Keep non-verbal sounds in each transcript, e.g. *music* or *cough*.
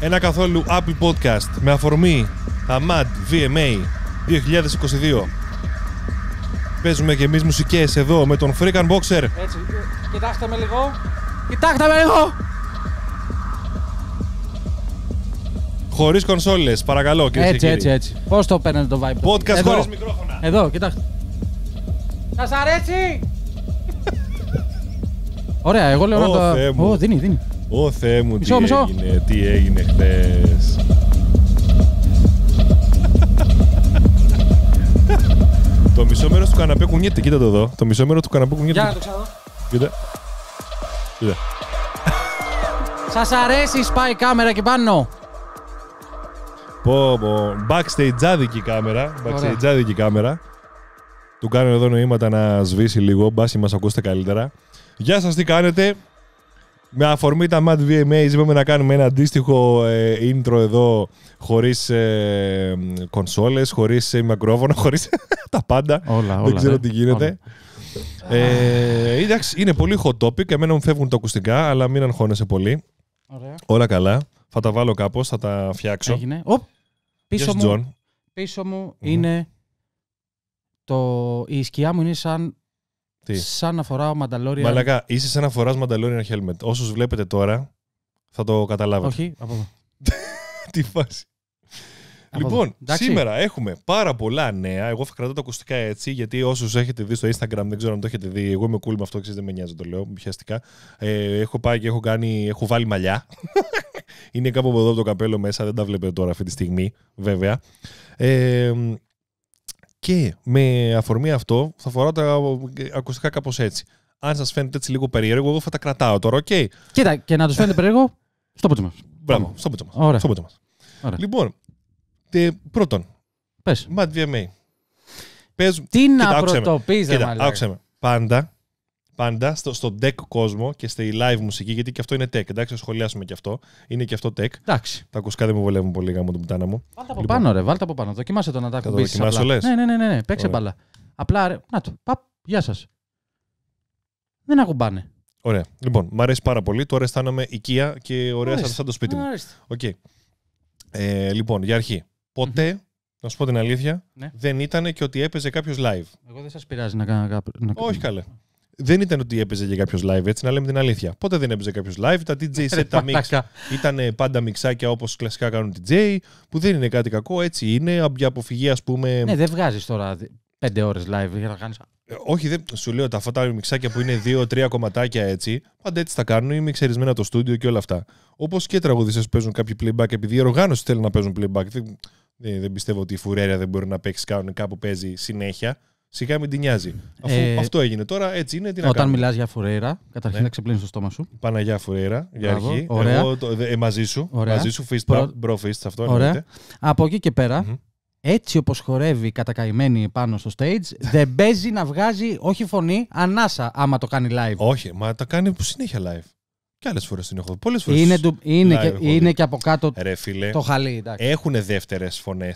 ένα καθόλου Apple Podcast με αφορμή Mad VMA 2022. Παίζουμε και εμείς μουσικές εδώ με τον Freakan Boxer. Έτσι, κοιτάξτε με λίγο. Κοιτάξτε με λίγο! Χωρίς κονσόλες, παρακαλώ κύριε Έτσι, έτσι, έτσι. Πώς το παίρνετε το vibe. Podcast εδώ. χωρίς μικρόφωνα. Εδώ, κοιτάξτε. Σας αρέσει! *laughs* Ωραία, εγώ λέω να το... Ω, δίνει, δίνει. Ω Θεέ μου, μισό, τι μισό. έγινε, τι έγινε χθες. το μισό μέρος του καναπέ κουνιέται, κοίτα το εδώ. Το μισό μέρος του καναπέ κουνιέται. Για το ξαναδώ. Κοίτα. Κοίτα. Σας αρέσει η κάμερα και πάνω. Πω, πω. Backstage άδικη κάμερα. Backstage άδικη κάμερα. Του κάνω εδώ νοήματα να σβήσει λίγο. Μπάση μας ακούστε καλύτερα. Γεια σας, τι κάνετε. Με αφορμή τα Mad VMA είπαμε να κάνουμε ένα αντίστοιχο ε, intro εδώ χωρίς ε, κονσόλες, χωρίς ε, μικρόφωνο, *laughs* χωρίς τα πάντα. Όλα, όλα, Δεν ξέρω ναι. τι γίνεται. Ε, εντάξει, είναι πολύ hot topic. Εμένα μου φεύγουν τα ακουστικά, αλλά μην αγχώνεσαι πολύ. Ωραία. Όλα καλά. Θα τα βάλω κάπως, θα τα φτιάξω. Έγινε. Οπ, πίσω, μου, πίσω μου είναι... Το... Η σκιά μου είναι σαν τι? Σαν να φοράω μανταλόρια. Μαλακά, είσαι σαν να φοράς μανταλόρια χέλμετ. Όσους βλέπετε τώρα θα το καταλάβετε. Όχι, από εδώ. *laughs* Τι φάση. λοιπόν, σήμερα έχουμε πάρα πολλά νέα. Εγώ θα κρατώ τα ακουστικά έτσι, γιατί όσους έχετε δει στο Instagram, δεν ξέρω αν το έχετε δει. Εγώ είμαι cool με αυτό, ξέρετε, δεν με νοιάζει, το λέω πιαστικά. Ε, έχω πάει και έχω, κάνει, έχω βάλει μαλλιά. *laughs* Είναι κάπου από εδώ το καπέλο μέσα, δεν τα βλέπετε τώρα αυτή τη στιγμή, βέβαια. Ε, και με αφορμή αυτό θα φοράω τα ακουστικά κάπως έτσι. Αν σας φαίνεται έτσι λίγο περίεργο, εγώ θα τα κρατάω τώρα, οκ. Κοίτα, και να τους φαίνεται περίεργο, στο πούτσο μας. Μπράβο, στο πούτσο μα. Στο Λοιπόν, πρώτον. Πες. Ματ VMA. τι κοίτα, να πρωτοποιεί, Άκουσε με. Πάντα πάντα στο, στο tech κόσμο και στη live μουσική, γιατί και αυτό είναι tech. Εντάξει, θα σχολιάσουμε και αυτό. Είναι και αυτό tech. Εντάξει. Τα ακουστικά δεν μου βολεύουν πολύ γάμο του πουτάνα μου. Βάλτε από λοιπόν. πάνω, ρε, βάλτε από πάνω. Δοκιμάσε το να τα ακουμπήσει. Ναι, ναι, ναι, ναι, ναι, παίξε μπαλά. Απλά, ρε, να το. Παπ, γεια σας. Δεν ακουμπάνε. Ωραία. Λοιπόν, μου αρέσει πάρα πολύ. Τώρα αισθάνομαι οικία και ωραία σαν, σαν το σπίτι μου. Okay. Ε, λοιπόν, για αρχή. Ποτέ, mm-hmm. να σου πω την αλήθεια, ναι. δεν ήταν και ότι έπαιζε κάποιος live. Εγώ δεν σας πειράζει να κάνω κάποιο. Όχι, καλέ δεν ήταν ότι έπαιζε για κάποιος live, έτσι να λέμε την αλήθεια. Πότε δεν έπαιζε κάποιος live. Τα DJ set, ε, τα mix ήταν πάντα μιξάκια όπως κλασικά κάνουν DJ, που δεν είναι κάτι κακό, έτσι είναι. Για αποφυγή, ας πούμε. Ναι, δεν βγάζεις τώρα πέντε ώρες live για να κάνεις. Ε, όχι, δεν σου λέω τα αυτά τα μιξάκια που είναι δύο-τρία κομματάκια έτσι. Πάντα έτσι τα κάνουν, ή ξερισμένα το στούντιο και όλα αυτά. Όπως και τραγουδιστές που παίζουν κάποιοι playback, επειδή η οργάνωση θέλει να παίζουν playback. Δεν, πιστεύω ότι η φουρέρια δεν μπορεί να παίξει κανονικά που παίζει συνέχεια. Σιγά μην την νοιάζει. Αφού ε, αυτό έγινε τώρα, έτσι είναι. Τι όταν μιλάς για Φουρέιρα, καταρχήν ναι. να ξεπλύνεις το στόμα σου. Παναγιά Φουρέιρα, για Μπράβο, αρχή. Ωραία. Εγώ, το, ε, μαζί σου. Ωραία. Μαζί σου, fist Προ... bro fist, αυτό ωραία. Από εκεί και περα έτσι όπως χορεύει κατακαημένη πάνω στο stage, δεν παίζει να βγάζει όχι φωνή, ανάσα άμα το κάνει live. Όχι, μα τα κάνει που συνέχεια live. Και άλλες φορές την έχω δει. Πολλές φορές. Είναι, και, είναι και από κάτω Ρε, φίλε, το χαλί. Έχουν δεύτερες φωνές.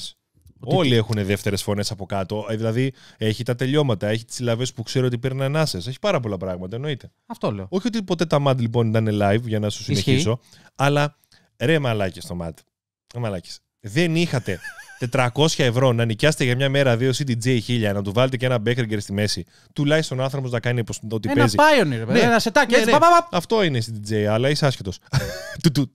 Όλοι έχουν δεύτερες φωνές από κάτω. Ε, δηλαδή έχει τα τελειώματα, έχει τις συλλαβές που ξέρω ότι παίρνει ανάσες. Έχει πάρα πολλά πράγματα, εννοείται. Αυτό λέω. Όχι ότι ποτέ τα ΜΑΤ λοιπόν ήταν live για να σου συνεχίσω, αλλά ρε μαλάκια στο ΜΑΤ. Ε, μαλάκες. Δεν είχατε 400 *laughs* ευρώ να νοικιάσετε για μια μέρα δύο CDJ 1000, να του βάλετε και ένα Μπέκεργκερ στη μέση. Τουλάχιστον ο άνθρωπος να κάνει ότι ένα παίζει. Ναι. Ένα σετάκι, ναι, έτσι. Ναι. Αυτό είναι CDJ, αλλά είσαι άσχετος. *laughs*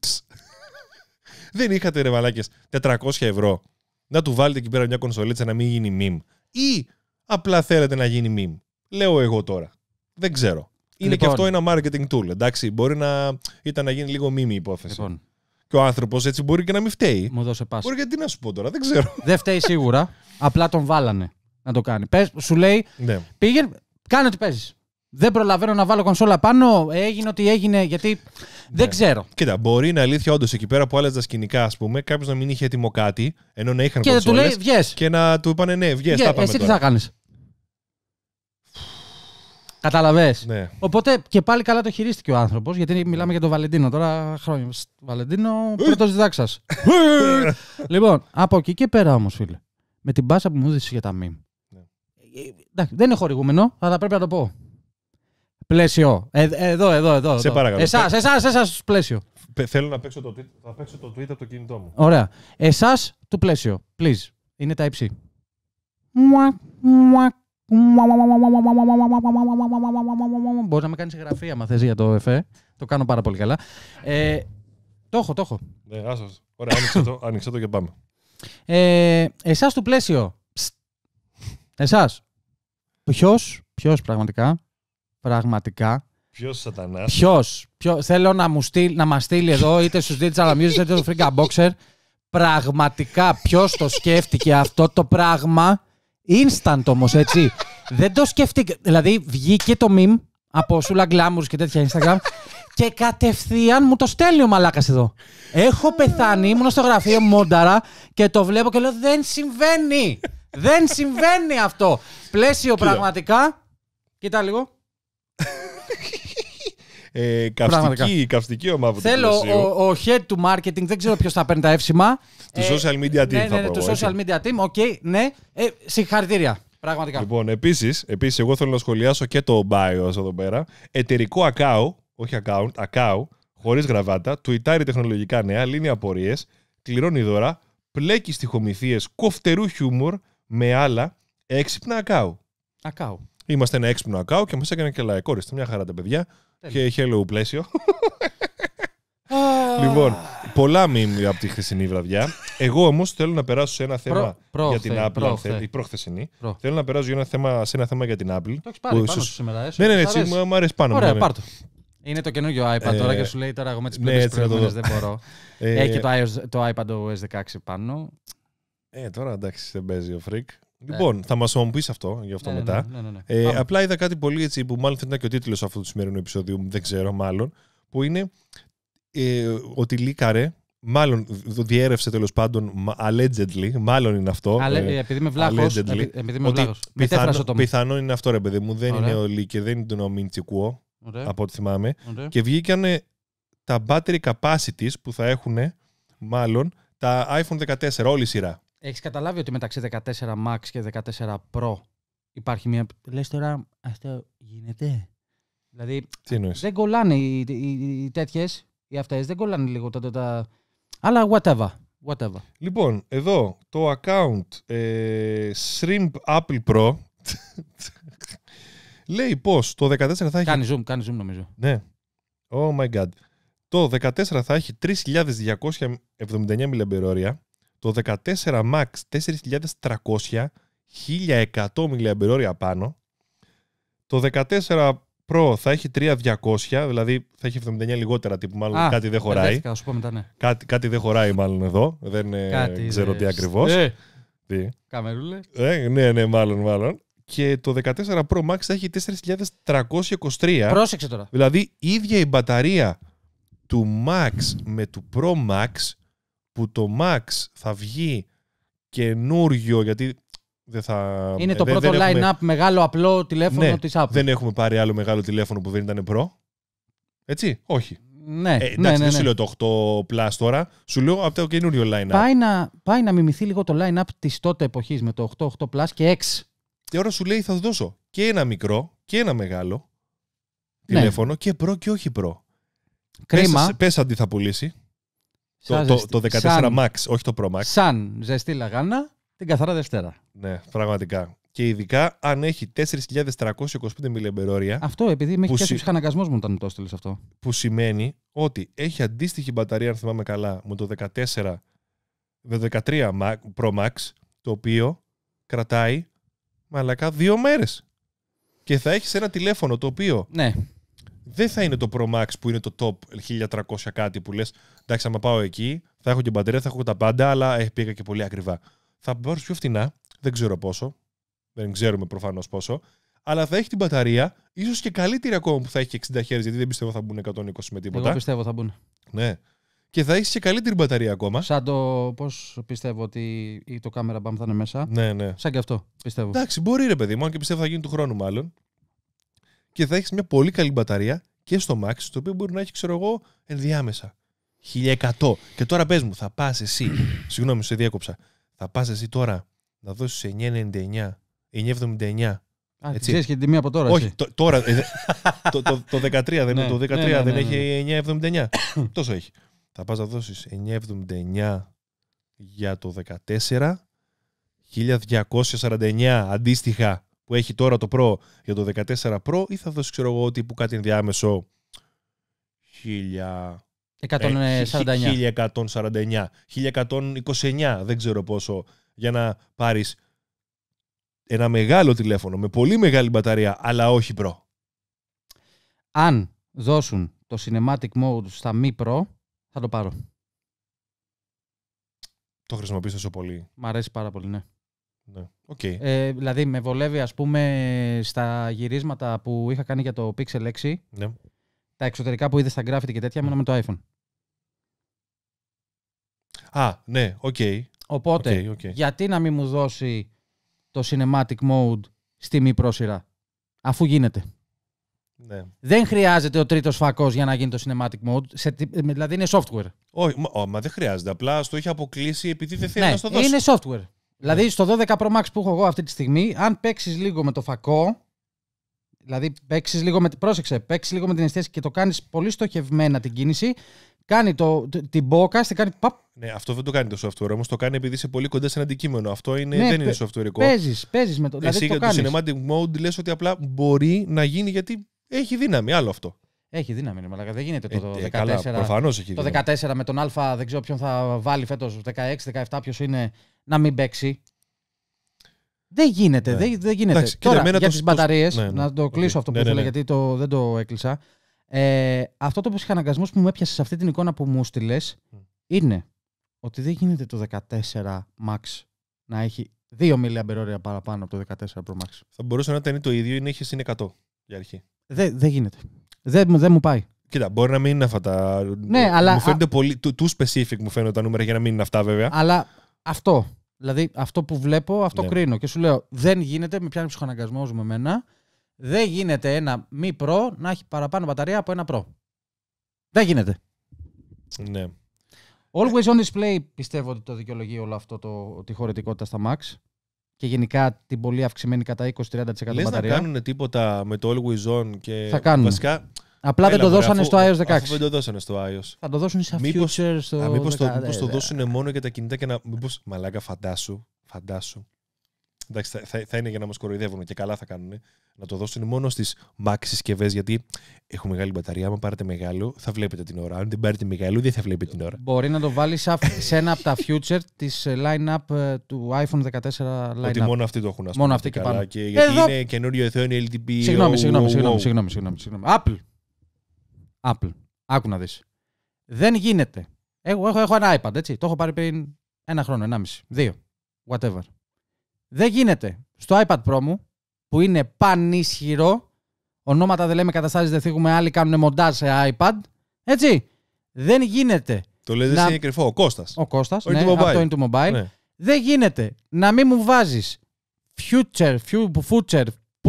Δεν είχατε ρε μαλάκες 400 ευρώ να του βάλετε εκεί πέρα μια κονσολίτσα να μην γίνει meme. Ή απλά θέλετε να γίνει meme. Λέω εγώ τώρα. Δεν ξέρω. Είναι λοιπόν. και αυτό ένα marketing tool. Εντάξει, μπορεί να ήταν να γίνει λίγο μήμη η υπόθεση. Λοιπόν. Και ο άνθρωπος έτσι μπορεί και να μην φταίει. Μου δώσε πάση. Μπορεί και τι να σου πω τώρα, δεν ξέρω. *laughs* Δεν φταίει σίγουρα. απλά τον βάλανε να το κάνει. Πες, σου λέει, ναι. πήγαινε, κάνε ό,τι παίζεις δεν προλαβαίνω να βάλω κονσόλα πάνω. Έγινε ό,τι έγινε, γιατί ναι. δεν ξέρω. Κοίτα, μπορεί να αλήθεια όντως εκεί πέρα που άλλα τα σκηνικά, ας πούμε, κάποιος να μην είχε έτοιμο κάτι, ενώ να είχαν και κονσόλες, του λέει, Και να του είπανε ναι, βγες, τα πάμε Εσύ τι θα κάνεις. Κατάλαβε. Ναι. Οπότε και πάλι καλά το χειρίστηκε ο άνθρωπος, γιατί μιλάμε για τον Βαλεντίνο τώρα χρόνια. Βαλεντίνο, πρώτος διδάξας. *laughs* λοιπόν, από εκεί και πέρα όμως, φίλε. Με την μπάσα που μου δίσει για τα μήνυμα. Ε, δεν είναι χορηγούμενο, αλλά πρέπει να το πω. Πλαίσιο. Ε, εδώ, εδώ, εδώ. Σε παρακαλώ. Εσάς, ε, εσάς, εσάς του πλαίσιο. Θέλω να παίξω, το, να παίξω το tweet από το κινητό μου. Ωραία. Εσάς του πλαίσιο. Please. Είναι τα υψί. Μπορείς να με κάνεις εγγραφή άμα θες για το ΕΦΕ. Το κάνω πάρα πολύ καλά. Ε, το έχω, το έχω. Ναι, άσος. Ωραία, άνοιξε το, άνοιξε το και πάμε. Ε, εσάς του πλαίσιο. Εσάς. Ποιος, ποιος πραγματικά. Πραγματικά. Ποιος σατανάς. Ποιος. Θέλω να, μου στείλ, να μας στείλει εδώ είτε στους Digital Music είτε στο Φρίγκα Boxer. Πραγματικά ποιος το σκέφτηκε αυτό το πράγμα. Instant όμως, έτσι. Δεν το σκέφτηκε. Δηλαδή βγήκε το meme από σούλα γκλάμουρ και τέτοια Instagram. Και κατευθείαν μου το στέλνει ο μαλάκας εδώ. Έχω πεθάνει, ήμουν στο γραφείο μόνταρα και το βλέπω και λέω Δεν συμβαίνει! Δεν συμβαίνει αυτό! Πλαίσιο πραγματικά. Κοίτα λίγο ε, καυστική, καυστική ομάδα Θέλω του ο, ο head του marketing, δεν ξέρω ποιος θα παίρνει τα εύσημα. του ε, social media team. Ναι, ναι, ναι, ναι του social media team, οκ, okay, ναι. Ε, συγχαρητήρια. Πραγματικά. Λοιπόν, επίσης, επίσης, εγώ θέλω να σχολιάσω και το bio εδώ πέρα. Εταιρικό account, όχι account, account, χωρίς γραβάτα, τουιτάρει τεχνολογικά νέα, λύνει απορίες, κληρώνει δώρα, πλέκει στιχομηθίε, κοφτερού χιούμορ με άλλα έξυπνα account. Ακάου. Είμαστε ένα έξυπνο ακάο και μας έκανε και λαϊκό. Ορίστε, μια χαρά τα παιδιά. Και hello πλαίσιο. λοιπόν, πολλά μήνυμα από τη χθεσινή βραδιά. Εγώ όμως θέλω να περάσω σε ένα θέμα για την Apple. η προχθεσινή. Θέλω να περάσω σε ένα θέμα, για την Apple. Το έχεις πάρει πάνω σήμερα, ε, Ναι, ναι, ναι έτσι. Μου αρέσει πάνω. Ωραία, ναι, ναι. πάρτο. Είναι το καινούργιο iPad ε, τώρα και σου λέει τώρα εγώ με τις πλήρε δεν μπορώ. Ε, έχει το iPad OS 16 πάνω. Ε, τώρα εντάξει, δεν παίζει ο φρικ. Ναι. Λοιπόν, θα μας μου αυτό γι' αυτό ναι, ναι, μετά. Ε, απλά είδα κάτι πολύ έτσι που μάλλον θα ήταν και ο τίτλος αυτού του σημερινού επεισοδίου, δεν ξέρω μάλλον, που είναι ε, ότι λύκαρε μάλλον διέρευσε τέλος πάντων allegedly, μάλλον είναι αυτό. ε, επειδή είμαι βλάχος. Επειδή, επειδή είμαι βλάχος. Πιθανό, το πιθανό είναι αυτό, ρε παιδί μου. Δεν είναι ο Λί και δεν είναι το Μιντσικουό, από ό,τι θυμάμαι. Ωραία. Και βγήκαν τα battery capacities που θα έχουν μάλλον τα iPhone 14, όλη η σειρά. Έχεις καταλάβει ότι μεταξύ 14 Max και 14 Pro υπάρχει μια. Λες τώρα, αυτό γίνεται. Δηλαδή, δεν κολλάνε οι, οι, οι τέτοιες, οι αυτές, δεν κολλάνε λίγο τα, τα, τα. Αλλά whatever. whatever. Λοιπόν, εδώ το account ε, Shrimp Apple Pro λέει πώ το 14 θα έχει. Κάνει zoom, κάνει zoom νομίζω. Ναι. Oh my god. Το 14 θα έχει 3.279 μιλιαμπερόρια το 14 Max 4300, 1100 mAh πάνω. Το 14 Pro θα έχει 3200, δηλαδή θα έχει 79 λιγότερα τύπου, μάλλον κάτι δεν χωράει. Ναι. κάτι, κάτι δεν χωράει μάλλον εδώ, δεν ε, ξέρω τι ακριβώς. Ε, τι. Καμερούλες. Ε, ναι, ναι, μάλλον, μάλλον. Και το 14 Pro Max θα έχει 4323. Πρόσεξε τώρα. Δηλαδή, ίδια η μπαταρία του Max με του Pro Max που το Max θα βγει καινούριο, γιατί δεν θα... Είναι ε, το πρώτο line-up μεγάλο απλό τηλέφωνο ναι, της Apple. δεν έχουμε πάρει άλλο μεγάλο τηλέφωνο που δεν ήταν Pro. Έτσι, όχι. Ναι, ε, ναι, εντάξει, ναι, ναι, δεν σου λέω το 8 Plus τώρα, σου λέω από το καινούριο line-up. Πάει να, πάει μιμηθεί λίγο το line-up της τότε εποχής με το 8, 8 Plus και 6. Τώρα ώρα σου λέει θα σου δώσω και ένα μικρό και ένα μεγάλο ναι. τηλέφωνο και Pro και όχι Pro. Κρίμα. Πες, πες αντί θα πουλήσει. Το, το, 14 Max, όχι το Pro Max. Σαν ζεστή λαγάνα την καθαρά Δευτέρα. Ναι, πραγματικά. Και ειδικά αν έχει 4.325 μιλιαμπερόρια. Αυτό, επειδή με έχει πιάσει ο χαναγκασμό μου όταν το έστειλες αυτό. Που σημαίνει ότι έχει αντίστοιχη μπαταρία, αν θυμάμαι καλά, με το 14, με το 13 Pro Max, το οποίο κρατάει μαλακά δύο μέρες. Και θα έχεις ένα τηλέφωνο το οποίο ναι δεν θα είναι το Pro Max που είναι το top 1300 κάτι που λες εντάξει άμα πάω εκεί θα έχω και μπαταρία, θα έχω τα πάντα αλλά ε, πήγα και πολύ ακριβά. Θα πάω πιο φτηνά, δεν ξέρω πόσο, δεν ξέρουμε προφανώς πόσο, αλλά θα έχει την μπαταρία, ίσως και καλύτερη ακόμα που θα έχει 60 Hz γιατί δεν πιστεύω θα μπουν 120 με τίποτα. Εγώ πιστεύω θα μπουν. Ναι. Και θα έχεις και καλύτερη μπαταρία ακόμα. Σαν το πώς πιστεύω ότι το κάμερα μπαμ θα είναι μέσα. Ναι, ναι. Σαν και αυτό πιστεύω. Εντάξει, μπορεί ρε παιδί μου, αν και πιστεύω θα γίνει του χρόνου μάλλον και θα έχεις μια πολύ καλή μπαταρία και στο Max, το οποίο μπορεί να έχει, ξέρω εγώ, ενδιάμεσα. 1100. Και τώρα πες μου, θα πας εσύ. *clears throat* Συγγνώμη, σε διέκοψα. Θα πας εσύ τώρα να δώσεις 9,99, 9,79. έτσι. Ξέρεις και την τιμή από τώρα. Όχι, εσύ. τώρα. Ε, *laughs* το, το, 13 ναι, ναι, ναι, δεν, ναι, το 13 δεν έχει 9,79. *clears throat* Τόσο έχει. Θα πά να δώσεις 9,79 για το 14, 1249 αντίστοιχα που έχει τώρα το Pro για το 14 Pro ή θα δώσει, ξέρω εγώ, τύπου κάτι ενδιάμεσο 1149, 1129, δεν ξέρω πόσο, για να πάρεις ένα μεγάλο τηλέφωνο με πολύ μεγάλη μπαταρία, αλλά όχι Pro. Αν δώσουν το Cinematic Mode στα μη Pro, θα το πάρω. Το χρησιμοποιήσω τόσο πολύ. Μ' αρέσει πάρα πολύ, ναι. Ναι. Okay. Ε, δηλαδή με βολεύει ας πούμε στα γυρίσματα που είχα κάνει για το Pixel 6 ναι. τα εξωτερικά που είδες στα graffiti και τέτοια μόνο με το iPhone. Α, ναι, οκ. Okay. Οπότε, γιατί να μην μου δώσει το cinematic mode στη μη πρόσυρα, αφού γίνεται. Ναι. Δεν χρειάζεται ο τρίτος φακός για να γίνει το cinematic mode. Σε, δηλαδή είναι software. Όχι, μα, δεν χρειάζεται. Απλά στο είχε αποκλείσει επειδή δεν θέλει ναι, να στο δώσει. Είναι software. Δηλαδή στο 12 Pro Max που έχω εγώ αυτή τη στιγμή, αν παίξεις λίγο με το φακό, δηλαδή παίξεις λίγο με, πρόσεξε, παίξεις λίγο με την αισθέση και το κάνεις πολύ στοχευμένα την κίνηση, κάνει το, την μπόκα, την κάνει παπ. Ναι, αυτό δεν το κάνει το software όμως. Το κάνει επειδή είσαι πολύ κοντά σε ένα αντικείμενο. Αυτό είναι, ναι, δεν είναι software. Παίζεις, παίζεις με το. Δηλαδή Εσύ το για το, το cinematic mode λες ότι απλά μπορεί να γίνει γιατί έχει δύναμη. Άλλο αυτό. Έχει δύναμη, μαλάκα. Δεν γίνεται το 14. Ε, ε, έχει το 14 με τον Α, δεν ξέρω ποιον θα βάλει φέτος, 16-17, ποιος είναι, να μην παίξει. Δεν γίνεται. Ναι. γίνεται. Τώρα, για τις μπαταρίες, ναι, να ναι. το κλείσω αυτό που ναι, ήθελα, γιατί το, δεν το έκλεισα. Ε, αυτό το ψυχαναγκασμός που μου έπιασες σε αυτή την εικόνα που μου στείλες είναι ότι δεν γίνεται το 14 Max να έχει 2 μιλιαμπερόρια παραπάνω από το 14 Pro Max. Θα μπορούσε να ήταν το ίδιο ή να είχες συν 100 για αρχή. Δεν, δεν γίνεται. Δεν, μου πάει. Κοίτα, μπορεί να μην είναι αυτά τα. Ναι, αλλά. Μου φαίνεται α... πολύ. Του specific μου φαίνονται τα νούμερα για να μην είναι αυτά βέβαια. Αλλά αυτό. Δηλαδή αυτό που βλέπω, αυτό ναι. κρίνω. Και σου λέω, δεν γίνεται, με πιάνει ψυχοαναγκασμό με μένα, δεν γίνεται ένα μη προ να έχει παραπάνω μπαταρία από ένα προ. Δεν γίνεται. Ναι. Always on display πιστεύω ότι το δικαιολογεί όλο αυτό το, τη χωρητικότητα στα Max και γενικά την πολύ αυξημένη κατά 20-30% μπαταρία. Δεν θα κάνουν τίποτα με το Always On και θα κάνουν. βασικά... Απλά δεν το δώσανε στο iOS 16. Αφού δεν το δώσανε στο iOS. Θα το δώσουν σε Future στο α, μήπως το, το ε, ε, ε. δώσουν μόνο για τα κινητά και να... Μήπως, μαλάκα, φαντάσου, φαντάσου Εντάξει, θα, θα είναι για να μας κοροϊδεύουν και καλά θα κάνουν. Να το δώσουν μόνο στις Mac συσκευές, γιατί έχω μεγάλη μπαταρία. Αν πάρετε μεγάλο, θα βλέπετε την ώρα. Αν δεν πάρετε μεγάλο, δεν θα βλέπετε την ώρα. Μπορεί να το βάλεις σε ένα από τα future της ε, line-up ε, του iPhone 14 line Ότι μόνο αυτοί το έχουν, ας πούμε. Μόνο αυτοί και πάνω. γιατί είναι καινούριο Ethereum LTP. Συγγνώμη, oh, συγγνώμη, συγγνώμη, συγγνώμη, συγγνώμη, συγγνώμη. Apple. Apple. Άκου να δεις. Δεν γίνεται. έχω, έχω ένα iPad, έτσι. Το έχω πάρει πριν ένα χρόνο, ενάμιση, δύο. Whatever. Δεν γίνεται. Στο iPad Pro μου, που είναι πανίσχυρο, ονόματα δεν λέμε καταστάσεις, δεν θίγουμε, άλλοι κάνουν μοντάζ σε iPad. Έτσι. Δεν γίνεται. Το λέει να... είναι κρυφό. Ο Κώστας. Ο Κώστας. ναι, το Into Mobile. Ναι. Δεν γίνεται να μην μου βάζεις future, future,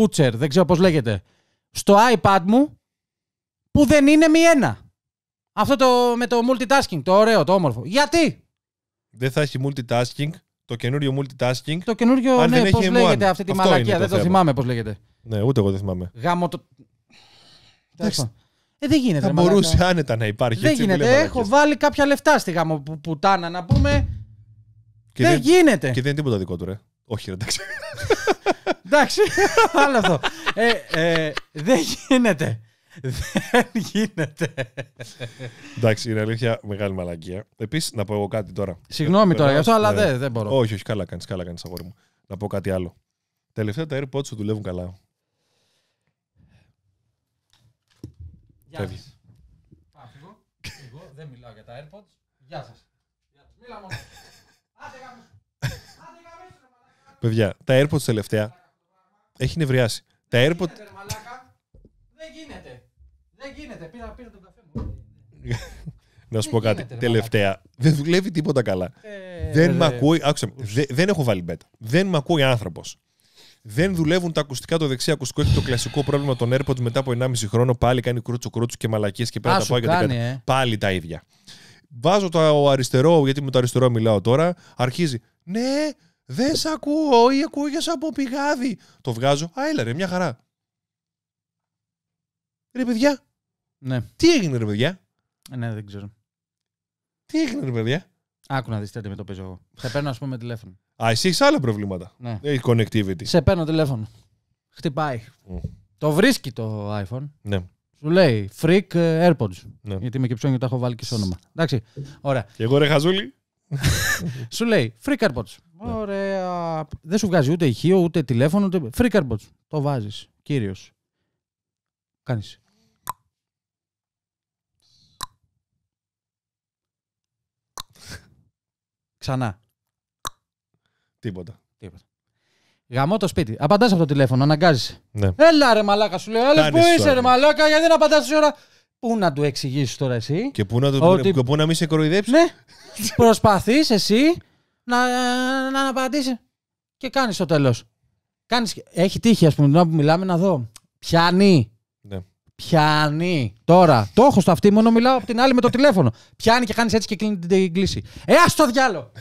future, δεν ξέρω πώς λέγεται, στο iPad μου που δεν είναι μη ένα. Αυτό το, με το multitasking, το ωραίο, το όμορφο. Γιατί? Δεν θα έχει multitasking το καινούριο multitasking. Το καινούριο, αν ναι, πώς λέγεται αυτή τη Αυτό μαλακία. δεν το θυμάμαι πώς λέγεται. Ναι, ούτε εγώ δεν θυμάμαι. Γάμο το... Ε, δεν γίνεται. Θα μπορούσε άνετα να υπάρχει. Δεν έτσι, γίνεται. Έχω βάλει κάποια λεφτά στη γάμο που, πουτάνα να πούμε. δεν, γίνεται. Και δεν είναι τίποτα δικό του, ρε. Όχι, ρε, εντάξει. εντάξει. *laughs* Άλλο αυτό. ε, ε δεν γίνεται. Δεν γίνεται. Εντάξει, είναι αλήθεια, μεγάλη μαλακία. Επίσης, να πω εγώ κάτι τώρα. Συγγνώμη τώρα για αυτό, αλλά ε, δεν, δεν μπορώ. Όχι, όχι, καλά κάνεις, καλά κάνεις, αγόρι μου. Να πω κάτι άλλο. Τελευταία τα AirPods σου δουλεύουν καλά. Γεια σα. Εγώ δεν μιλάω για τα AirPods. Γεια σας. Μίλα μόνο. Άντε Παιδιά, τα AirPods τελευταία έχει νευριάσει. Τα AirPods. Δεν γίνεται. Δεν γίνεται. Πήρα, πήρα καφέ μου. *laughs* Να σου πω κάτι. Τελευταία. Δεν δουλεύει τίποτα καλά. Ε, δεν με ακούει. Άκουσα, δεν έχω βάλει μπέτα. Δεν με ακούει άνθρωπος. Δεν δουλεύουν τα ακουστικά το δεξί ακουστικό. Έχει το κλασικό πρόβλημα των AirPods μετά από 1,5 χρόνο. Πάλι κάνει κρούτσου κρούτσου και μαλακίες και πέρα τα πάω ε. Πάλι τα ίδια. Βάζω το αριστερό, γιατί με το αριστερό μιλάω τώρα. Αρχίζει. Ναι, δεν σε ακούω ή ακούγε από πηγάδι. Το βγάζω. Α, έλα ρε, μια χαρά. Ρε παιδιά, ναι. Τι έγινε, ρε παιδιά. Ε, ναι, δεν ξέρω. Τι έγινε, ρε παιδιά. Άκου να δεις τι αντιμετωπίζω εγώ. Σε παίρνω, ας πούμε, τηλέφωνο. Α, εσύ έχεις άλλα προβλήματα. Ναι. Έχει connectivity. Σε παίρνω τηλέφωνο. Χτυπάει. Το βρίσκει το iPhone. Ναι. Σου λέει Freak ε, AirPods. Ναι. Γιατί με και το έχω βάλει και σε όνομα. Εντάξει. Ωραία. Και εγώ ρε χαζούλη. *laughs* σου λέει Freak AirPods. Ναι. Ωραία. Δεν σου βγάζει ούτε ηχείο, ούτε τηλέφωνο. Ούτε... Freak AirPods. Το βάζεις. Κύριος. Κάνεις. Ξανά. Τίποτα. Τίποτα. Γαμώ το σπίτι. Απαντάς από το τηλέφωνο, αναγκάζει. Ναι. Έλα ρε μαλάκα, σου λέω. Έλα, πού είσαι ρε μαλάκα, γιατί δεν απαντάς ώρα. Πού να του εξηγήσεις τώρα εσύ. Και πού να, το... ότι... και πού να μην σε κοροϊδέψει. Ναι. *laughs* Προσπαθείς εσύ να, να απαντήσεις. Και κάνεις το τέλος. Κάνεις... Έχει τύχη, ας πούμε, να που μιλάμε να δω. Πιάνει. Ναι. Πιάνει. Τώρα. Το έχω στο αυτή, μόνο μιλάω από την άλλη με το τηλέφωνο. Πιάνει και χάνει έτσι και κλείνει την κλίση. Ε, ας το διάλο!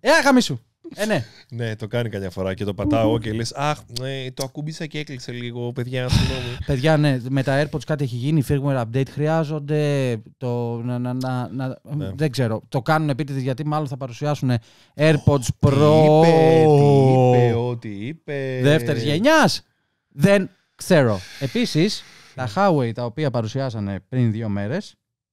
ε, αγαμί σου. Ε, ναι. ναι, το κάνει καμιά φορά και το πατάω και λες. Αχ, ναι, το ακούμπησα και έκλεισε λίγο, παιδιά. παιδιά, ναι, με τα AirPods κάτι έχει γίνει. Firmware update χρειάζονται. Το, να, να, να, ναι. Δεν ξέρω. Το κάνουν επίτηδες γιατί μάλλον θα παρουσιάσουν AirPods Pro. είπε, είπε, ό,τι είπε. Δεύτερης γενιάς. Δεν ξέρω. Επίσης, τα Huawei τα οποία παρουσιάσανε πριν δύο μέρες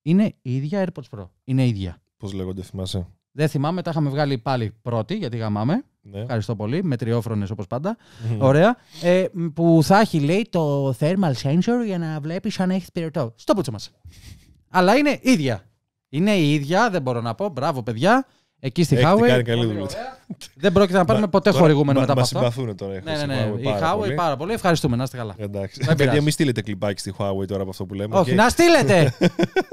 είναι ίδια AirPods Pro. Είναι ίδια. Πώς λέγονται, θυμάσαι. Δεν θυμάμαι, τα είχαμε βγάλει πάλι πρώτη, γιατί γαμάμε. Ναι. Ευχαριστώ πολύ. Με τριόφρονες όπως πάντα. Ωραία. Ε, που θα έχει, λέει, το thermal sensor για να βλέπεις αν έχεις πυρετό. Στο πούτσο μας. Αλλά είναι ίδια. Είναι η ίδια, δεν μπορώ να πω. Μπράβο, παιδιά. Εκεί στη Χάουεϊ. Δεν πρόκειται να πάρουμε ποτέ χορηγούμενο μετά από αυτό. Μα συμπαθούν τώρα. Ναι, ναι, ναι. Η πάρα πολύ. Ευχαριστούμε. Να είστε καλά. Εντάξει. Παιδιά, μην στείλετε κλιπάκι στη Χάουι τώρα από αυτό που λέμε. Όχι, να στείλετε.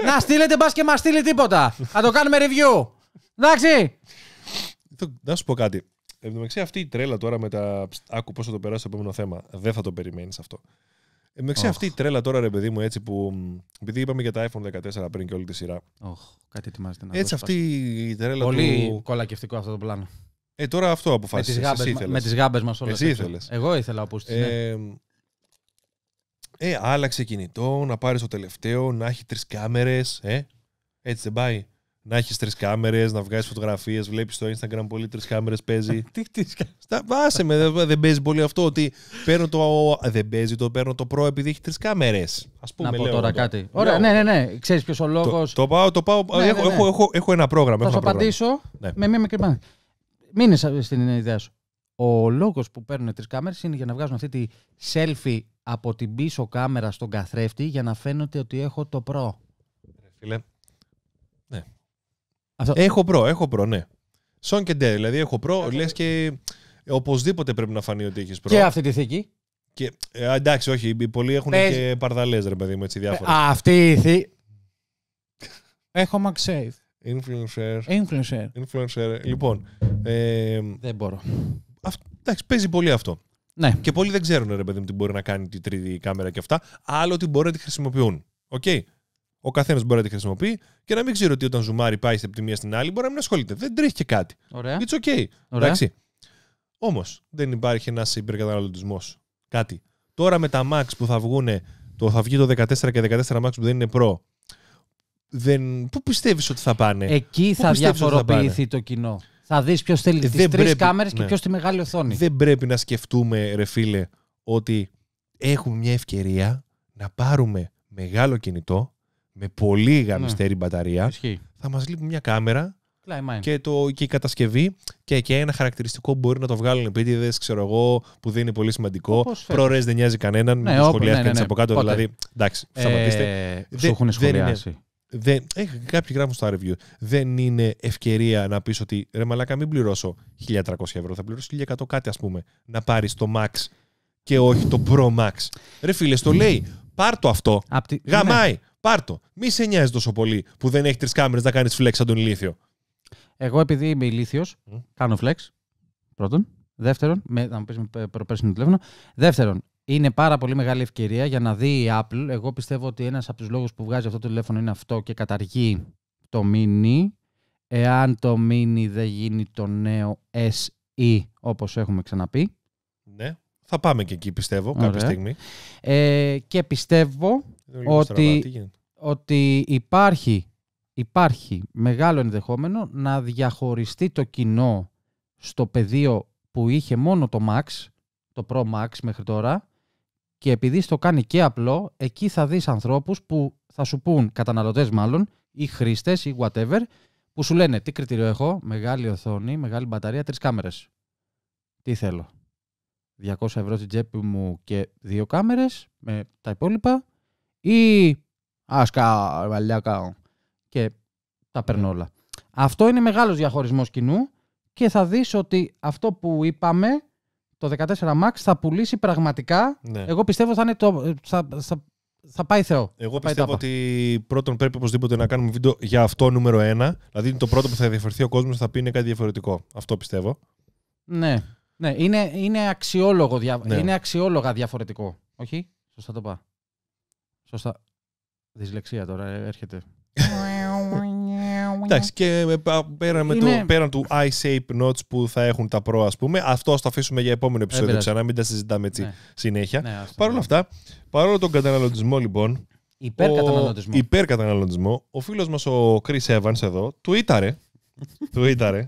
να στείλετε, μπας και μας στείλει τίποτα. Θα το κάνουμε review. Εντάξει. Να σου πω κάτι. Εν αυτή η τρέλα τώρα με τα. Άκου πώ θα το περάσει το επόμενο θέμα. Δεν θα το περιμένεις αυτό. Εντάξει, oh. αυτή η τρέλα τώρα, ρε παιδί μου, έτσι που. Επειδή είπαμε για τα iPhone 14 πριν και όλη τη σειρά. Oh, κάτι ετοιμάζεται να Έτσι, αυτή η τρέλα. Πολύ του... κολακευτικό αυτό το πλάνο. Ε, τώρα αυτό αποφάσισε. Με τις γάμπες μας όλες. Εσύ ήθελες. Εγώ ήθελα, όπως ε, ε, ε, άλλαξε κινητό, να πάρεις το τελευταίο, να έχει τρεις κάμερες. Ε, έτσι δεν πάει να έχεις τρεις κάμερες, να βγάζεις φωτογραφίες. Βλέπεις στο Instagram πολύ τρεις κάμερες παίζει. *laughs* Τι τι Βάσε με, δεν παίζει πολύ αυτό ότι παίρνω το. Δεν παίζει το, παίρνω το Pro επειδή έχει τρεις κάμερες. Ας πούμε. Να πω τώρα κάτι. Ωραία, ναι, ναι, ναι. Ξέρεις ποιος ο λόγος. Το, πάω, το πάω. Ναι, ναι, ναι. έχω, ένα πρόγραμμα. Θα σου απαντήσω με μία μικρή μάχη. Μείνε στην ιδέα σου. Ο λόγος που παίρνουν τρεις κάμερες είναι για να βγάζουν αυτή τη selfie από την πίσω κάμερα στον καθρέφτη για να φαίνεται ότι έχω το Pro. Φίλε, Έχω προ, έχω προ, ναι. Σον και ντε, δηλαδή έχω προ, λε και οπωσδήποτε πρέπει να φανεί ότι έχεις προ. Και αυτή τη θήκη. Και, ε, εντάξει, όχι, πολλοί έχουν Πες... και παρδαλές, ρε παιδί μου, έτσι διάφορα. Ε, αυτή η θήκη. έχω MagSafe. Influencer. Influencer. Influencer. Λοιπόν. Ε, δεν μπορώ. εντάξει, παίζει πολύ αυτό. Ναι. Και πολλοί δεν ξέρουν, ρε παιδί μου, τι μπορεί να κάνει τη τρίτη κάμερα και αυτά. Άλλο ότι μπορεί να τη χρησιμοποιούν. Οκ. Okay. Ο καθένας μπορεί να τη χρησιμοποιεί και να μην ξέρει ότι όταν ζουμάρει πάει από τη μία στην άλλη μπορεί να μην ασχολείται. Δεν τρέχει και κάτι. Ωραία. It's okay. Εντάξει. Όμως δεν υπάρχει ένας υπερκαταναλωτισμός. Κάτι. Τώρα με τα Max που θα βγουν, το, θα βγει το 14 και 14 Max που δεν είναι Pro. Δεν... Πού πιστεύεις ότι θα πάνε, Εκεί θα διαφοροποιηθεί θα το κοινό. Θα δεις ποιος θέλει ε, τις τρεις πρέπει... κάμερες και ναι. ποιος τη μεγάλη οθόνη. Δεν πρέπει να σκεφτούμε, ρε φίλε, ότι έχουμε μια ευκαιρία να πάρουμε μεγάλο κινητό με πολύ γαμιστέρη ναι. μπαταρία. Ισχύει. Θα μας λείπει μια κάμερα και, το, και η κατασκευή και, και ένα χαρακτηριστικό που μπορεί να το βγάλουν επίτηδες, ξέρω εγώ, που δεν είναι πολύ σημαντικό. Προρές δεν νοιάζει κανέναν, ναι, μην σχολιάζει ναι, ναι, ναι, από κάτω. Δηλαδή, εντάξει, ε, σταματήστε. Ε, δεν, έχουν σχολιάσει. Δεν, δεν, κάποιοι γράφουν στο review. Δεν είναι ευκαιρία να πεις ότι ρε μαλάκα, μην πληρώσω 1300 ευρώ. Θα πληρώσω 1100 κάτι, ας πούμε, να πάρεις το Max και όχι το Pro Max. Ρε φίλε, το λέει. Πάρ το αυτό. Γαμάει. Ναι. Πάρτο. Μη σε νοιάζει τόσο πολύ που δεν έχει τρεις κάμερες να κάνεις flex σαν τον ηλίθιο. Εγώ επειδή είμαι ηλίθιος, κάνω φλέξ. Πρώτον. Δεύτερον, με, να μου πεις με προπέρσινο τηλέφωνο. Δεύτερον, είναι πάρα πολύ μεγάλη ευκαιρία για να δει η Apple. Εγώ πιστεύω ότι ένας από τους λόγους που βγάζει αυτό το τηλέφωνο είναι αυτό και καταργεί το mini. Εάν το mini δεν γίνει το νέο SE, όπως έχουμε ξαναπεί. Ναι. Θα πάμε και εκεί, πιστεύω, Ωραία. κάποια στιγμή. Ε, και πιστεύω ότι, ότι υπάρχει, υπάρχει μεγάλο ενδεχόμενο να διαχωριστεί το κοινό στο πεδίο που είχε μόνο το Max, το Pro Max μέχρι τώρα και επειδή στο κάνει και απλό, εκεί θα δεις ανθρώπους που θα σου πούν, καταναλωτές μάλλον, ή χρήστες ή whatever, που σου λένε τι κριτήριο έχω, μεγάλη οθόνη, μεγάλη μπαταρία, τρεις κάμερες. Τι θέλω. 200 ευρώ στην τσέπη μου και δύο κάμερες με τα υπόλοιπα ή ας κάνω, βαλιά και τα παίρνω ναι. όλα. Αυτό είναι μεγάλος διαχωρισμός κοινού και θα δεις ότι αυτό που είπαμε το 14 Max θα πουλήσει πραγματικά. Ναι. Εγώ πιστεύω θα, είναι το, θα, πάει Θεό. Εγώ πιστεύω ότι πρώτον πρέπει οπωσδήποτε να κάνουμε βίντεο για αυτό νούμερο ένα. Δηλαδή είναι το πρώτο που θα διαφερθεί ο κόσμος θα πει είναι κάτι διαφορετικό. Αυτό πιστεύω. Ναι. ναι. Είναι, είναι, αξιόλογο, ναι. είναι αξιόλογα διαφορετικό. Όχι, σωστά το πάω. Σωστά. Δυσλεξία τώρα ε, έρχεται. Εντάξει, και ε, πέραν, είναι... το, πέραν του iShape shape notes που θα έχουν τα προ ας πούμε, αυτό ας το αφήσουμε για επόμενο ε, επεισόδιο ξανά, μην τα συζητάμε έτσι ναι. συνέχεια. Ναι, Παρ' όλα αυτά, παρόλο τον καταναλωτισμό, λοιπόν. Υπερκαταναλωτισμό. Ο, υπερκαταναλωτισμό, ο φίλος μας ο Chris Evans εδώ, του ήταρε. του ήταρε.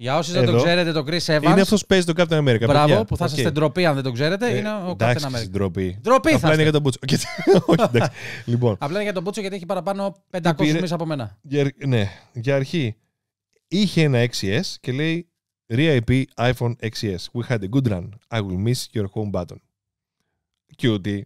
Για όσοι δεν το ξέρετε, το Chris Evans. Είναι αυτός που παίζει τον Captain America. Μπράβο, που θα είστε ντροπή αν δεν το ξέρετε. Ε, είναι ο Captain America. Ντροπή. ντροπή Απλά είναι για τον Μπούτσο. Όχι, εντάξει. *laughs* λοιπόν. Απλά είναι για τον Μπούτσο γιατί έχει παραπάνω 500 πήρε... μισά από μένα. ναι, για αρχή. Είχε ένα 6S και λέει RIP iPhone 6S. We had a good run. I will miss your home button. Cutie.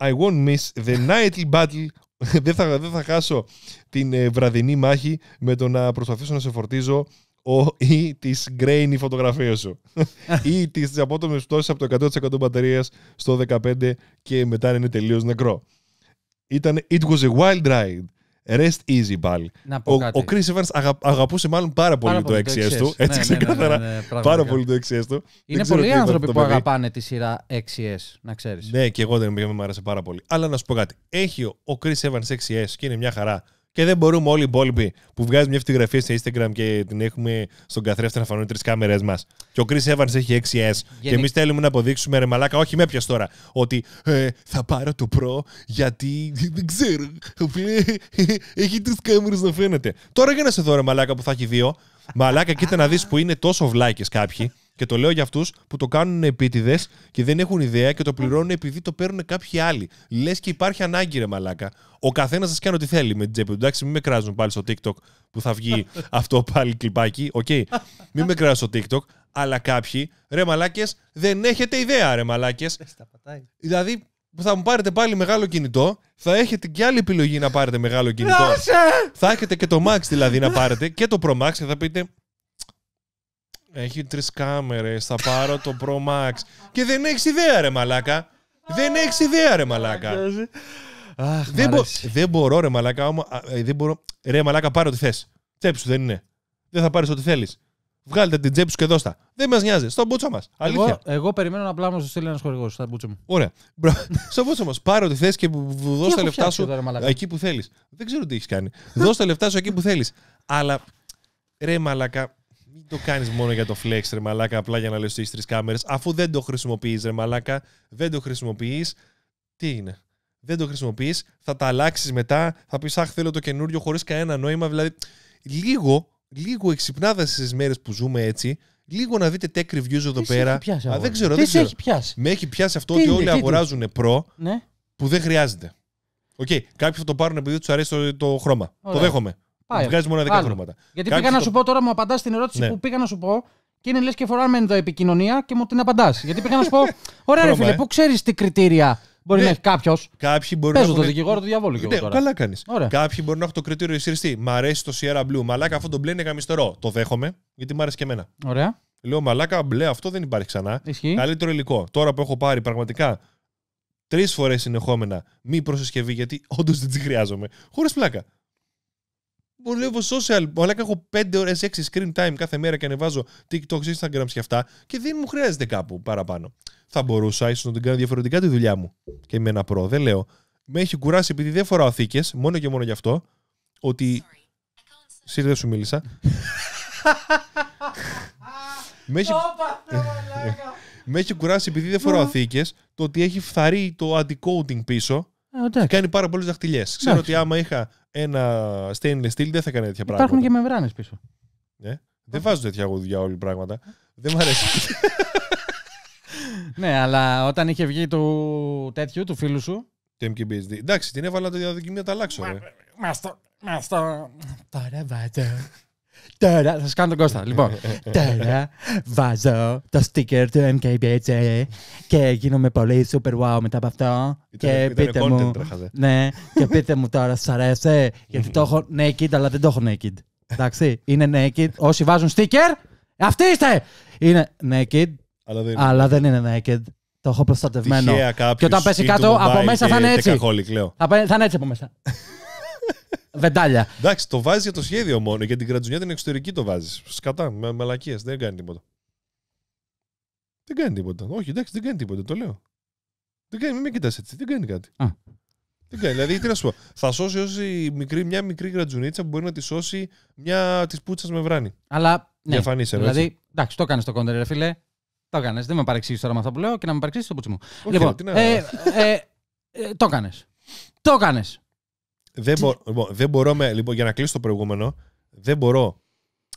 I won't miss the nightly battle *laughs* δεν, θα, δεν θα χάσω την ε, βραδινή μάχη με το να προσπαθήσω να σε φορτίζω ο, ή τη grainy φωτογραφία σου. *laughs* ή τη απότομη πτώση από το 100% μπαταρίας στο 15% και μετά είναι τελείως νεκρό. Ήταν It was a wild ride. Rest easy πάλι. Ο, ο Chris Evans αγαπούσε μάλλον πάρα πολύ το 6S του. Έτσι ναι, ναι, ξεκάθαρα. Ναι, πάρα πολύ το 6S του. Είναι πολλοί άνθρωποι που αγαπάνε τη σειρά 6S, να ξέρεις. Ναι, και εγώ δεν μου άρεσε πάρα πολύ. Αλλά να σου πω κάτι. Έχει ο Chris Evans 6S και είναι μια χαρά και δεν μπορούμε όλοι οι υπόλοιποι που βγάζουν μια φωτογραφία στο Instagram και την έχουμε στον καθρέφτη να φανούν τρεις κάμερέ μας. Και ο Chris Evans έχει 6S. Και εμείς θέλουμε να αποδείξουμε ρε μαλάκα, όχι με πια τώρα, ότι ε, θα πάρω το Pro γιατί δεν ξέρω. έχει τρεις κάμερες να φαίνεται. Τώρα για να σε δω ρε μαλάκα που θα έχει δύο, Μαλάκα, κοίτα να δεις που είναι τόσο βλάκες κάποιοι. Και το λέω για αυτούς που το κάνουν επίτηδες και δεν έχουν ιδέα και το πληρώνουν επειδή το παίρνουν κάποιοι άλλοι. Λες και υπάρχει ανάγκη, ρε Μαλάκα. Ο καθένας σας κάνει ό,τι θέλει με την τσέπη του. Εντάξει, μην με κράζουν πάλι στο TikTok που θα βγει *laughs* αυτό πάλι κλιπάκι. Οκ. Okay. Μην με κράζουν στο TikTok. Αλλά κάποιοι, ρε Μαλάκες, δεν έχετε ιδέα, ρε Μαλάκες. Δηλαδή, που θα μου πάρετε πάλι μεγάλο κινητό, θα έχετε και άλλη επιλογή να πάρετε μεγάλο κινητό. θα έχετε και το Max δηλαδή να πάρετε και το Pro Max και θα πείτε έχει τρεις κάμερες. Θα πάρω το Pro Max. και δεν έχεις ιδέα, ρε Μαλάκα. δεν έχεις ιδέα, ρε Μαλάκα. Αχ, δεν, δεν μπορώ, ρε Μαλάκα. Όμως, α, ε, δεν μπορώ. Ρε Μαλάκα, πάρω ό,τι θες. Τσέψου, δεν είναι. Δεν θα πάρεις ό,τι θέλεις. Βγάλτε την τσέπη σου και δώστα. Δεν μας νοιάζει. Στον μπούτσο μας. Εγώ, εγώ περιμένω απλά να σου στείλει ένας χορηγός στα μπούτσο μου. Ωραία. *laughs* Στον μπούτσο μας. Πάρε ό,τι θε και δώσ' τα λεφτά σου εκεί που θέλεις. Δεν ξέρω τι έχεις κάνει. Δώσε τα λεφτά σου εκεί που θέλεις. Αλλά ρε μαλακά, μην το κάνεις μόνο για το flex, ρε μαλάκα, απλά για να λες ότι έχεις τρεις κάμερες. Αφού δεν το χρησιμοποιείς, ρε μαλάκα, δεν το χρησιμοποιείς, τι είναι. Δεν το χρησιμοποιείς, θα τα αλλάξεις μετά, θα πεις Αχ, θέλω το καινούριο χωρίς κανένα νόημα. Δηλαδή, λίγο λίγο εξυπνάδα στις μέρες που ζούμε έτσι, λίγο να δείτε tech reviews εδώ πέρα. Έχει πιάσει, Α, δεν ξέρω, δεν ξέρω. Έχει πιάσει. Με έχει πιάσει αυτό ότι είναι, όλοι αγοράζουν προ ναι. που δεν χρειάζεται. Οκ, okay. κάποιοι θα το πάρουν επειδή τους αρέσει το, χρώμα. Το δέχομαι. Πάει. Βγάζει μόνο χρώματα. Γιατί πήγα να σου πω τώρα, μου απαντάς την ερώτηση ναι. που πήγα να σου πω και είναι λες και φοράμε εδώ επικοινωνία και μου την απαντάς. Γιατί πήγα να σου πω, *laughs* ωραία, ρε φίλε, ε». πού ξέρεις τι κριτήρια Μπορεί ναι. να έχει κάποιος. Κάποιοι μπορεί να έχουν... το δικηγόρο του διαβόλου και ναι, Καλά κάνεις. Κάποιοι μπορεί να έχουν το κριτήριο ισχυριστή. Μ' αρέσει το Sierra Blue. Μαλάκα αυτό το μπλε είναι γαμιστερό. Το δέχομαι, γιατί μου αρέσει και εμένα. Ωραία. Λέω μαλάκα μπλε, αυτό δεν υπάρχει ξανά. Ισχύει. Καλύτερο υλικό. Τώρα που έχω πάρει πραγματικά τρεις φορές συνεχόμενα μη προσεσκευή, γιατί όντως δεν τη χρειάζομαι. Χωρίς πλάκα λέω social. Μαλάκα έχω 5 ώρε 6 screen time κάθε μέρα και ανεβάζω TikTok, Instagram και αυτά και δεν μου χρειάζεται κάπου παραπάνω. Θα μπορούσα ίσως να την κάνω διαφορετικά τη δουλειά μου και με ένα προ. Δεν λέω. Με έχει κουράσει επειδή δεν φοράω θήκε, μόνο και μόνο γι' αυτό, ότι. Σύρι, δεν σου μίλησα. με, έχει... *laughs* με έχει κουράσει επειδή δεν φοράω θήκε το ότι έχει φθαρεί το anti-coding πίσω ε, κάνει πάρα πολλές δαχτυλιές. Ξέρω ότι άμα είχα ένα stainless steel δεν θα έκανε τέτοια πράγματα. Υπάρχουν και μεμβράνες πίσω. Ναι. δεν βάζω τέτοια όλα όλοι πράγματα. Δεν μου αρέσει. *laughs* ναι, αλλά όταν είχε βγει του τέτοιου, του φίλου σου. Το MKBHD. Εντάξει, την έβαλα το να τα αλλάξω. Μα το. Μα το. Τώρα Τώρα, θα σας κάνω τον Κώστα. Λοιπόν, *laughs* τώρα βάζω το sticker του MKBHA και γίνομαι πολύ super wow μετά από αυτό. και πείτε μου. *laughs* Ναι, και πείτε μου τώρα, σα αρέσει. Γιατί το έχω naked, αλλά δεν το έχω naked. Εντάξει, είναι naked. Όσοι βάζουν sticker, αυτοί είστε! Είναι naked, αλλά δεν είναι, αλλά δεν είναι naked. Το έχω προστατευμένο. Και όταν πέσει κάτω, από μέσα θα είναι έτσι. Θα είναι έτσι από μέσα. *laughs* Βεντάλια. Εντάξει, το βάζεις για το σχέδιο μόνο. Για την κρατζουνιά την εξωτερική το βάζεις. Σκατά, με μαλακίες. Δεν κάνει τίποτα. Δεν κάνει τίποτα. Όχι, εντάξει, δεν κάνει τίποτα. Το λέω. Δεν κάνει, μην με κοιτάς έτσι. Δεν κάνει κάτι. Α. Δεν κάνει. Δηλαδή, τι να σου πω. Θα σώσει όση μικρή, μια μικρή γρατζουνίτσα που μπορεί να τη σώσει μια της πούτσας με βράνη. Αλλά. Ναι. Διαφανής ε, Δηλαδή, εντάξει, το κάνεις το κόντερ, ρε φίλε. Το έκανε. Δεν με παρεξήγησε τώρα με αυτό που λέω και να με παρεξήγησε το πούτσι μου. λοιπόν, τι να... ε, ε, ε, το έκανε. Το έκανε. Δεν, μπο, λοιπόν, δεν μπορώ με, λοιπόν, για να κλείσω το προηγούμενο, δεν μπορώ,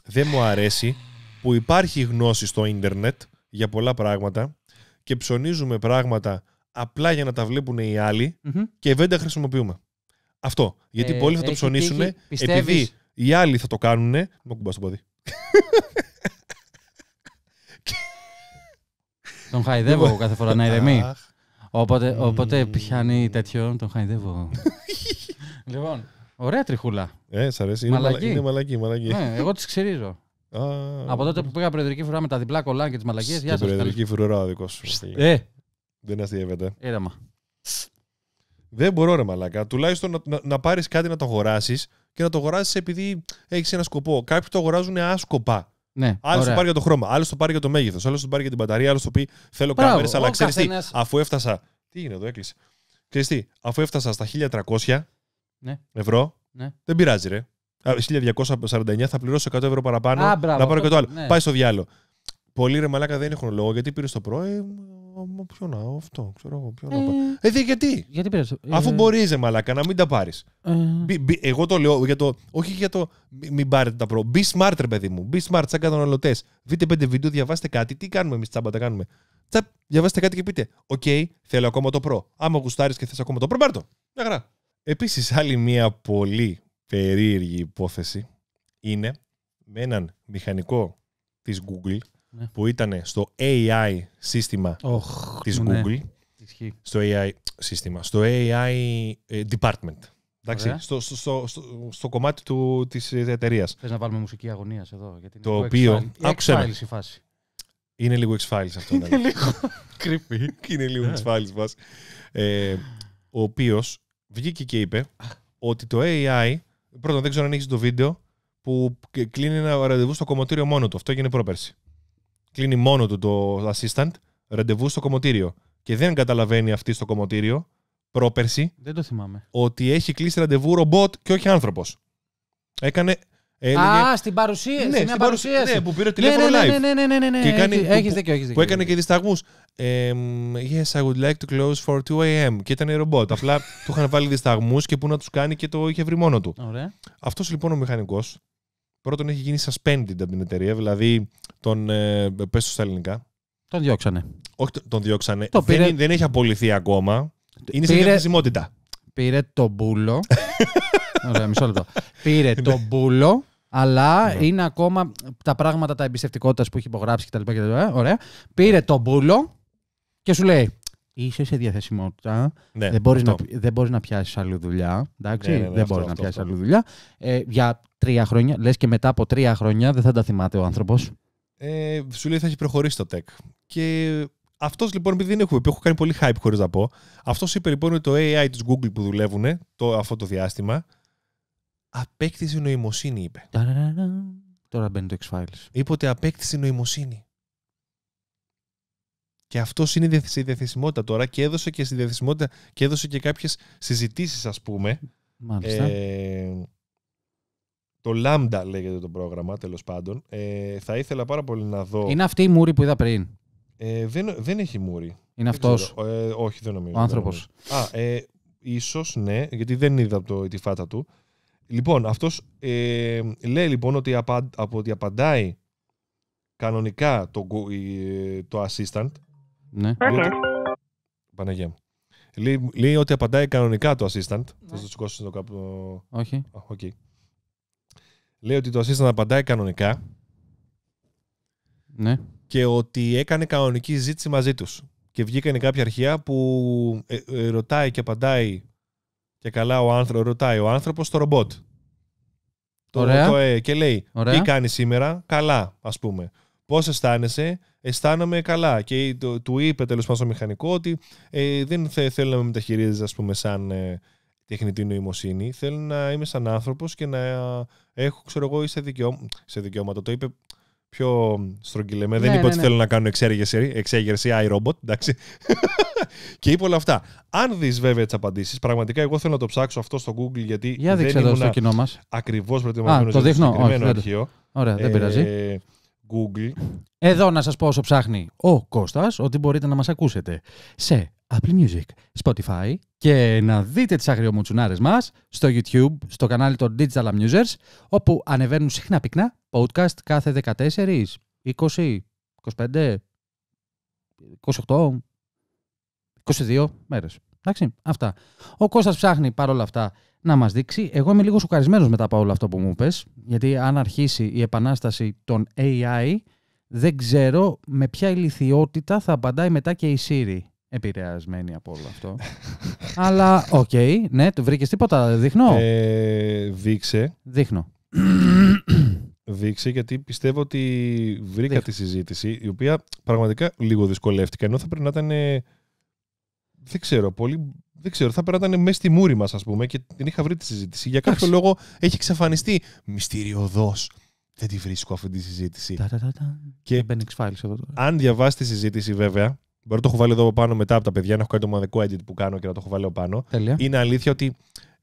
δεν μου αρέσει που υπάρχει γνώση στο ίντερνετ για πολλά πράγματα και ψωνίζουμε πράγματα απλά για να τα βλέπουν οι αλλοι και δεν τα χρησιμοποιούμε. Αυτό. Γιατί ε, πολλοί θα το ψωνίσουν επειδή οι άλλοι θα το κάνουν. Μου κουμπά στο πόδι. *laughs* Τον χαϊδεύω κάθε φορά να ηρεμεί. Οπότε, οπότε πιάνει τέτοιο, τον χαϊδεύω. *laughs* Λοιπόν, ωραία τριχούλα. Ε, σ' αρέσει. Είναι μαλακή. Είναι μαλακή, μαλακή. Ναι, εγώ τις ξυρίζω. Α, Από τότε που πήγα προεδρική φρουρά με τα διπλά κολλά και τις μαλακίες. Γεια σας. Προεδρική φρουρά ο δικός σου. Ε. Δεν αστείευεται. Έραμα. Δεν μπορώ ρε μαλακά. Τουλάχιστον να, να, να πάρεις κάτι να το αγοράσεις και να το αγοράσεις επειδή έχεις ένα σκοπό. Κάποιοι το αγοράζουν άσκοπα. Ναι, άλλος το πάρει για το χρώμα, άλλος το πάρει για το μέγεθος, άλλος το πάρει για την μπαταρία, άλλος το πει θέλω κάμερες. Αλλά ξέρεις τι, αφού έφτασα. Τι έγινε εδώ, έκλεισε. Ξέρεις τι, αφού έφτασα στα 1300, ναι. ευρώ. Ναι. Δεν πειράζει, ρε. 1249 θα πληρώσω 100 ευρώ παραπάνω. Α, να πάρω και το άλλο. Ναι. Πάει στο διάλογο. Πολύ ρε μαλάκα δεν έχουν λόγο. Γιατί πήρες το πρωί. Ε, ποιο να, αυτό, ξέρω εγώ. Ποιο ε, να ε, ε γιατί. γιατί πήρες, ε, Αφού μπορείς, ρε μαλάκα, να μην τα πάρεις. Ε. εγώ το λέω για το. Όχι για το. Μην πάρετε τα προ. Be smart, ρε παιδί μου. Be smart, σαν καταναλωτές. Δείτε πέντε βίντεο, διαβάστε κάτι. Τι κάνουμε εμείς, τσάμπα τα κάνουμε. διαβάστε κάτι και πείτε. Οκ, okay, θέλω ακόμα το προ. Άμα γουστάρεις και θες ακόμα το προ, πάρτο. Μια χαρά. Επίσης άλλη μία πολύ περίεργη υπόθεση είναι με έναν μηχανικό της Google ναι. που ήταν στο AI σύστημα oh, της ναι. Google στο AI σύστημα, στο AI ε, department. Εντάξει, στο, στο, στο, κομμάτι του, της ε, εταιρείας. Θες να βάλουμε μουσική αγωνίας εδώ. Γιατί το οποίο... ειναι Είναι λίγο X-Files αυτό. Είναι ναι. λίγο *laughs* creepy. *laughs* Είναι λίγο X-Files ε, ο οποίος βγήκε και είπε ότι το AI, πρώτον δεν ξέρω αν έχεις το βίντεο, που κλείνει ένα ραντεβού στο κομμωτήριο μόνο του. Αυτό έγινε πρόπερση. Κλείνει μόνο του το assistant ραντεβού στο κομμωτήριο. Και δεν καταλαβαίνει αυτή στο κομμωτήριο πρόπερση. Δεν το θυμάμαι. Ότι έχει κλείσει ραντεβού ρομπότ και όχι άνθρωπος. Έκανε Έλεγε... Α, στην παρουσίαση. Ναι, μια παρουσίαση. Ναι, που πήρε ναι, ναι, τηλέφωνο ναι, ναι, ναι, ναι, ναι, ναι, ναι, ναι, ναι, ναι. έχει δίκιο, έχεις δίκιο. Που έκανε και δισταγμούς. yes, I would like to close for 2 a.m. Και ήταν ρομπότ. Απλά *laughs* του είχαν βάλει δισταγμούς και που να τους κάνει και το είχε βρει μόνο του. Αυτός λοιπόν ο μηχανικός, πρώτον έχει γίνει suspended από την εταιρεία, δηλαδή τον, ε, πες στα ελληνικά. Τον διώξανε. Όχι, τον διώξανε. Το δεν, δεν έχει απολυθεί ακόμα. Είναι πήρε... σε διαθεσιμότητα πήρε το μπούλο. *laughs* Ωραία, μισό λεπτό. πήρε τον, ναι. μπούλο, αλλά ναι. είναι ακόμα τα πράγματα τα εμπιστευτικότητας που έχει υπογράψει κτλ. Ε, ωραία. Πήρε το μπούλο και σου λέει είσαι σε διαθεσιμότητα. Ναι, δεν μπορείς να, μπορείς να πιάσεις άλλη δουλειά. Εντάξει, ναι, ναι, ναι δεν μπορείς να πιάσει άλλη δουλειά. Ε, για τρία χρόνια, λες και μετά από τρία χρόνια δεν θα τα θυμάται ο άνθρωπος. Ε, σου λέει θα έχει προχωρήσει το τεκ. Και αυτός λοιπόν, επειδή δεν έχουμε πει, έχω κάνει πολύ hype χωρίς να πω. Αυτός είπε λοιπόν ότι το AI της Google που δουλεύουν το, αυτό το διάστημα απέκτησε νοημοσύνη, είπε. Τώρα μπαίνει το X-Files. Είπε ότι απέκτησε νοημοσύνη. Και αυτός είναι η διαθεσιμότητα τώρα και έδωσε και στη διαθεσιμότητα και έδωσε και κάποιες συζητήσεις, ας πούμε. Μάλιστα. Ε, το Lambda λέγεται το πρόγραμμα, τέλος πάντων. Ε, θα ήθελα πάρα πολύ να δω. Είναι αυτή η μούρη που είδα πριν. Ε, δεν, δεν έχει μούρι. Είναι αυτό. Ε, όχι, δεν νομίζω. Ο άνθρωπο. Α, ε, ίσως ναι, γιατί δεν είδα από το, τη φάτα του. Λοιπόν, αυτός ε, λέει λοιπόν ότι από ότι απαντάει κανονικά το, το assistant. Ναι. Παναγία μου. Λέει, ότι απαντάει κανονικά το assistant. Ναι. Θα σου σηκώσω το κάπου. Όχι. Okay. Λέει ότι το assistant απαντάει κανονικά. Ναι και ότι έκανε κανονική ζήτηση μαζί τους. Και βγήκανε κάποια αρχεία που ε, ε, ρωτάει και απαντάει και καλά ο άνθρωπος, ρωτάει ο άνθρωπος στο ρομπότ. Το, ε, και λέει, τι κάνει σήμερα, καλά ας πούμε. Πώς αισθάνεσαι, αισθάνομαι καλά. Και το, του είπε τέλος πάντων στο μηχανικό ότι ε, δεν θε, θέλω να με μεταχειρίζεις ας πούμε, σαν ε, τεχνητή νοημοσύνη. Θέλω να είμαι σαν άνθρωπος και να έχω, ξέρω εγώ, είσαι σε δικαιώματα. Το είπε πιο στρογγυλεμένα. Ναι, δεν είπα ναι, ότι ναι. θέλω να κάνω εξέγερση, εξέγερση iRobot, εντάξει. *laughs* και είπε όλα αυτά. Αν δεις βέβαια τις απαντήσεις, πραγματικά εγώ θέλω να το ψάξω αυτό στο Google γιατί. Για δεν ξέρω στο κοινό μας. Ακριβώς προετοιμασμένος το δείχνω. συγκεκριμένο αρχείο. Ωραία, δεν ε, πειράζει. Google. Εδώ να σας πω όσο ψάχνει ο Κώστας ότι μπορείτε να μας ακούσετε σε Apple Music, Spotify και να δείτε τις αγριομουτσουνάρες μας στο YouTube, στο κανάλι των Digital Amusers, όπου ανεβαίνουν συχνά πυκνά podcast κάθε 14, 20, 25, 28, 22 μέρες. Εντάξει, αυτά. Ο Κώστας ψάχνει παρόλα αυτά να μας δείξει. Εγώ είμαι λίγο σοκαρισμένος μετά από όλο αυτό που μου πες, γιατί αν αρχίσει η επανάσταση των AI, δεν ξέρω με ποια ηλικιότητα θα απαντάει μετά και η Siri επηρεασμένη από όλο αυτό. *laughs* Αλλά οκ, okay, ναι, βρήκες τίποτα, δείχνω. Ε, δείξε. Δείχνω. *clears throat* Δείξε γιατί πιστεύω ότι βρήκα Δείχνω. τη συζήτηση η οποία πραγματικά λίγο δυσκολεύτηκα ενώ θα πρέπει να ήταν. Δεν ξέρω, πολύ. Δεν ξέρω, θα περνάτανε μέσα στη μούρη μας, ας πούμε, και την είχα βρει τη συζήτηση. Για κάποιο λόγο έχει εξαφανιστεί. Μυστηριωδό. Δεν τη βρίσκω αυτή τη συζήτηση. Και εδώ Αν διαβάσει τη συζήτηση, βέβαια, Μπορώ να το έχω βάλει εδώ πάνω μετά από τα παιδιά, να έχω κάνει το μοναδικό edit που κάνω και να το έχω βάλει πάνω. Τέλεια. Είναι αλήθεια ότι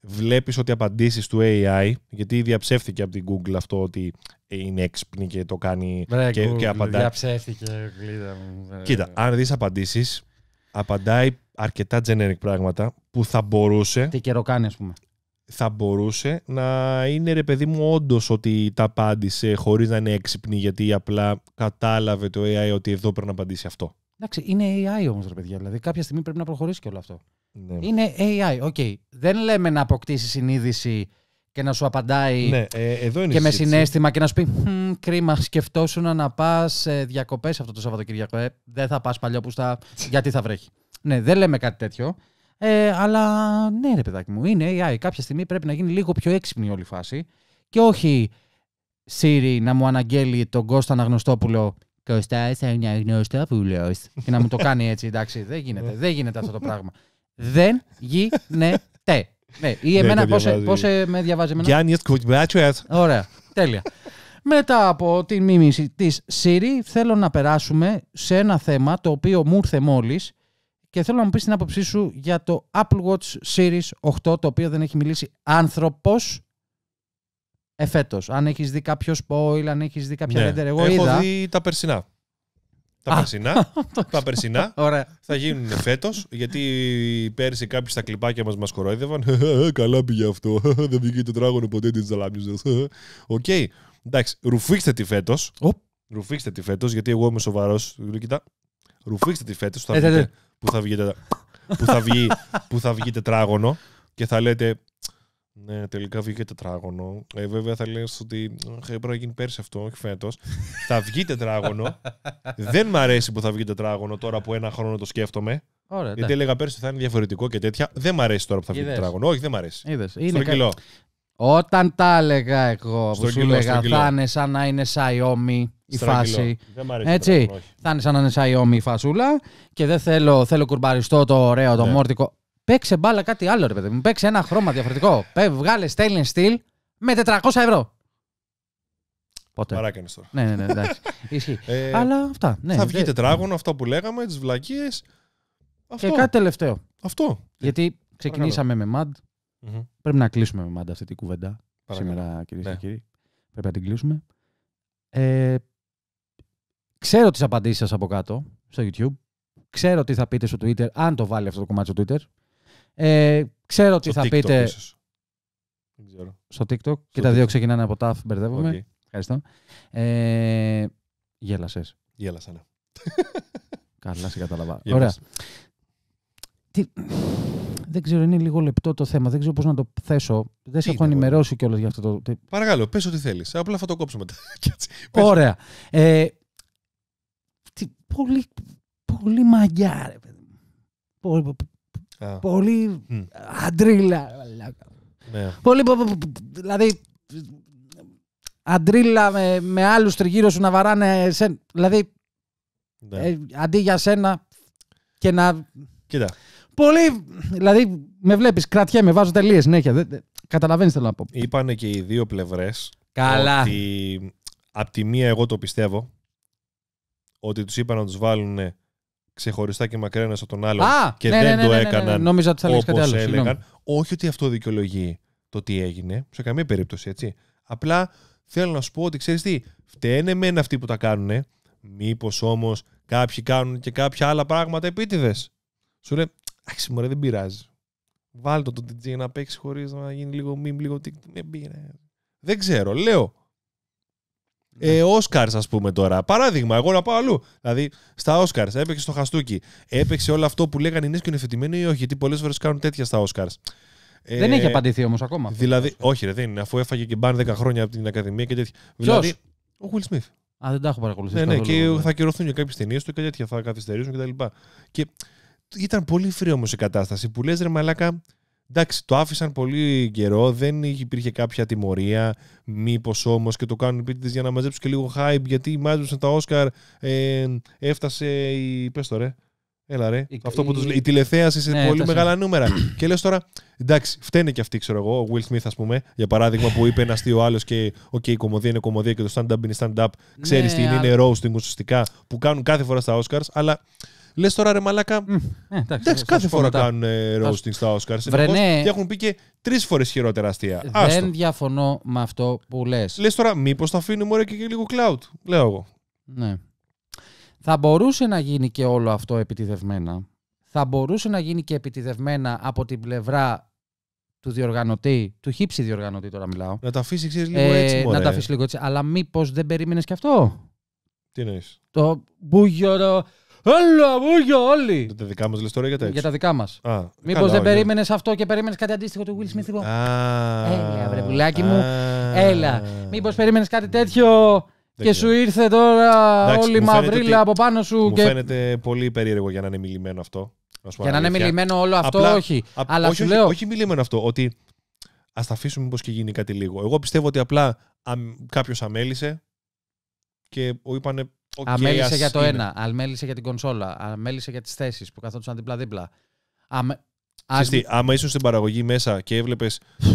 βλέπεις ότι απαντήσεις του AI, γιατί διαψεύθηκε από την Google αυτό ότι ε, είναι έξυπνη και το κάνει Βρε, και, Google, και απαντά... Διαψεύθηκε, μου. Ε. Κοίτα, αν δεις απαντήσεις, απαντάει αρκετά generic πράγματα που θα μπορούσε. Τι καιρό κάνει, ας πούμε. Θα μπορούσε να είναι ρε παιδί μου όντως ότι τα απάντησε χωρίς να είναι έξυπνη, γιατί απλά κατάλαβε το AI ότι εδώ πρέπει να απαντήσει αυτό. Εντάξει, είναι AI όμως, ρε παιδιά. Δηλαδή, κάποια στιγμή πρέπει να προχωρήσει και όλο αυτό. Ναι. ναι. Είναι AI. Οκ. Okay. Δεν λέμε να αποκτήσει συνείδηση και να σου απαντάει ναι, ε, εδώ είναι και με συνέστημα και να σου πει κρίμα, σκεφτόσουν να πας ε, διακοπές αυτό το Σαββατοκύριακο. Ε, δεν θα πας παλιό που στα. γιατί θα βρέχει. Ναι, δεν λέμε κάτι τέτοιο. Ε, αλλά ναι, ρε παιδάκι μου, είναι AI. Κάποια στιγμή πρέπει να γίνει λίγο πιο έξυπνη όλη η φάση. Και όχι Siri να μου αναγγέλει τον Κώστα Αναγνωστόπουλο Κωστά, είσαι γνώστο Και να μου το κάνει έτσι, εντάξει. Δεν γίνεται. Ναι. δεν γίνεται αυτό το πράγμα. δεν γίνεται. Ναι, ή ναι, εμένα πώ με διαβάζει εμένα. Γιάννης Ωραία. Τέλεια. Μετά από την μίμηση της Siri, θέλω να περάσουμε σε ένα θέμα το οποίο μου ήρθε μόλις και θέλω να μου πεις την άποψή σου για το Apple Watch Series 8, το οποίο δεν έχει μιλήσει άνθρωπος εφέτο. Αν έχεις δει κάποιο spoil, αν έχεις δει κάποια ναι. εγώ Έχω είδα. δει τα περσινά. Τα περσινά, *laughs* τα περσινά θα γίνουν φέτος, γιατί πέρσι κάποιοι στα κλειπάκια μας μας κοροϊδεύαν. *laughs* Ε, ε, ε, καλά πήγε αυτό. Δεν βγήκε το τράγωνο ποτέ τη Ζαλάμιζα. Οκ. Εντάξει, ρουφίξτε τη φέτος. Ρουφίξτε τη φέτος, γιατί εγώ είμαι σοβαρός. Κοιτά. Ρουφίξτε τη φέτος που θα βγει που θα βγει τετράγωνο και θα λέτε ναι, τελικά βγήκε τετράγωνο. Ε, βέβαια θα λες ότι ε, πρέπει να γίνει πέρσι αυτό, όχι φέτος. *laughs* θα βγει τετράγωνο. Δεν μ' αρέσει που θα βγει τετράγωνο τώρα που ένα χρόνο το σκέφτομαι. Ωραία, Γιατί έλεγα πέρσι θα είναι διαφορετικό και τέτοια. Δεν μ' αρέσει τώρα που θα βγει τετράγωνο. Όχι, δεν μ' αρέσει. Είδες. Είναι Όταν τα έλεγα εγώ, που σου έλεγα θα είναι σαν να είναι Xiaomi η φάση. Δεν μ αρέσει Έτσι. θα είναι σαν να είναι σαϊόμι η φασούλα και δεν θέλω, θέλω κουρμπαριστό το ωραίο, το ναι. μόρτικο. Παίξε μπάλα κάτι άλλο, ρε παιδί μου. Παίξε ένα χρώμα διαφορετικό. Πέ, βγάλε Stainless Steel με 400 ευρώ. Πότε. Παράκανε τώρα. ναι, ναι, ναι, εντάξει. *laughs* Ισχύει. Ε, Αλλά αυτά. Ναι, θα βγει τετράγωνο, αυτό που λέγαμε, τις βλακίες. Και κάτι τελευταίο. Αυτό. Γιατί ξεκινήσαμε με MAD. mm Πρέπει να κλείσουμε με MAD αυτή την κουβέντα. Σήμερα, κυρίες και ναι. κύριοι. Πρέπει να την κλείσουμε. Ε, ξέρω τις απαντήσεις σας από κάτω στο YouTube. Ξέρω τι θα πείτε στο Twitter, αν το βάλει αυτό το κομμάτι στο Twitter. Ε, ξέρω τι θα πείτε. Στο TikTok και τα δύο ξεκινάνε από τα μπερδεύομαι. Okay. Ευχαριστώ. Ε, Γέλασες. Γέλασα, ναι. Καλά, σε κατάλαβα. Ωραία. Δεν ξέρω, είναι λίγο λεπτό το θέμα. Δεν ξέρω πώς να το θέσω. Δεν σε έχω ενημερώσει κιόλας για αυτό το. Παρακαλώ, πες ό,τι θέλεις. Απλά θα το κόψω μετά. *laughs* Ωραία. Ε, τι, πολύ, πολύ μαγιά, ρε παιδί. Πολύ αντρίλα. Ναι. Πολύ. Δηλαδή. Αντρίλα με, με άλλους τριγύρω σου να βαράνε. δηλαδή. Ναι. Ε, αντί για σένα και να. Κοίτα. Πολύ. Δηλαδή, με βλέπεις, με βάζω τελείω. συνέχεια. Δε, τι θέλω να πω. Είπανε και οι δύο πλευρές. Καλά. Ότι απ' τη μία, εγώ το πιστεύω. Ότι τους είπαν να τους βάλουν ξεχωριστά και μακρένα από τον άλλο και δεν το έκαναν όπως έλεγαν. Όχι ότι αυτό δικαιολογεί το τι έγινε, σε καμία περίπτωση έτσι. Απλά θέλω να σου πω ότι ξέρεις τι, φταίνε μεν αυτοί που τα κάνουν, μήπως όμως κάποιοι κάνουν και κάποια άλλα πράγματα επίτηδες. Σου λέει, άξι μωρέ δεν πειράζει. Βάλτε το, το DJ να παίξει χωρίς να γίνει λίγο μήνυμα λίγο Δεν ξέρω, λέω ε, ας πούμε τώρα. Παράδειγμα, εγώ να πάω αλλού. Δηλαδή, στα Όσκαρ, έπαιξε στο Χαστούκι. Έπαιξε όλο αυτό που λέγανε είναι σκηνοθετημένο ή όχι, γιατί πολλές φορές κάνουν τέτοια στα Όσκαρ. Ε, δεν έχει απαντηθεί όμως ακόμα. Δηλαδή, αυτό. όχι, ρε, δεν είναι. Αφού έφαγε και μπαν 10 χρόνια από την Ακαδημία και τέτοια. Ποιος? Δηλαδή, ο Will Smith. Α, δεν τα έχω παρακολουθήσει. Ναι, ναι, και ναι. θα κυρωθούν και κάποιες ταινίες του και τέτοια θα καθυστερήσουν κτλ. Και, τα λοιπά. και ήταν πολύ φρύ όμως η κατάσταση που λες, ρε Μαλάκα, Εντάξει, το άφησαν πολύ καιρό, δεν υπήρχε κάποια τιμωρία. Μήπως όμως και το κάνουν επίτηδε για να μαζέψουν και λίγο hype, γιατί μάζεψαν τα Όσκαρ, ε, έφτασε η. Πες το ρε. Έλα ρε. Η, Αυτό που τους λέει. Η τηλεθέαση σε ναι, πολύ μεγάλα νούμερα. *clears throat* και λες τώρα, εντάξει, φταίνε και αυτοί, ξέρω εγώ. Ο Will Smith, ας πούμε, για παράδειγμα, που είπε ένα αστείο άλλος και. Οκ, okay, η κομμωδία είναι κομμωδία και το stand-up είναι stand-up. Ξέρει ναι, τι είναι, α... είναι roasting ουσιαστικά που κάνουν κάθε φορά στα Όσκαρ, αλλά Λες τώρα ρε Μαλάκα. Mm. κάθε φορά μετά. κάνουν ε, roasting στα Όσκαρ. Βρενέ. Και έχουν πει και τρεις φορές χειρότερα αστεία. Δεν διαφωνώ με αυτό που λες. Λες τώρα, μήπως θα αφήνουμε ωραία και, και λίγο cloud. Λέω εγώ. Ναι. Θα μπορούσε να γίνει και όλο αυτό επιτιδευμένα. Θα μπορούσε να γίνει και επιτιδευμένα από την πλευρά του διοργανωτή, του χύψη διοργανωτή τώρα μιλάω. Να τα αφήσει λίγο ε, έτσι. μωρέ. Να τα αφήσει λίγο έτσι. Αλλά μήπως δεν περίμενες και αυτό. Τι εννοείς. Το μπουγιορο. Έλα, βούγιο, όλοι. Για τα δικά μας λες τώρα για τα Για τα δικά μας. Μήπω δεν περίμενες αυτό και περίμενες κάτι αντίστοιχο του Will Smith. Έλα, βρε πουλάκι μου. Έλα. Μήπως περίμενες κάτι τέτοιο. Και σου ήρθε τώρα όλη η μαυρίλα από πάνω σου. Μου φαίνεται πολύ περίεργο για να είναι μιλημένο αυτό. για να είναι μιλημένο όλο αυτό, όχι. αλλά όχι, σου λέω... όχι μιλημένο αυτό. Ότι ας τα αφήσουμε μήπως και γίνει κάτι λίγο. Εγώ πιστεύω ότι απλά κάποιος αμέλησε και ο είπανε Okay, αμέλησε για το είναι. ένα, αμέλησε για την κονσόλα, αμέλησε για τις θέσεις που καθόντουσαν δίπλα-δίπλα. Αμε... Ας... άμα ήσουν στην παραγωγή μέσα και έβλεπες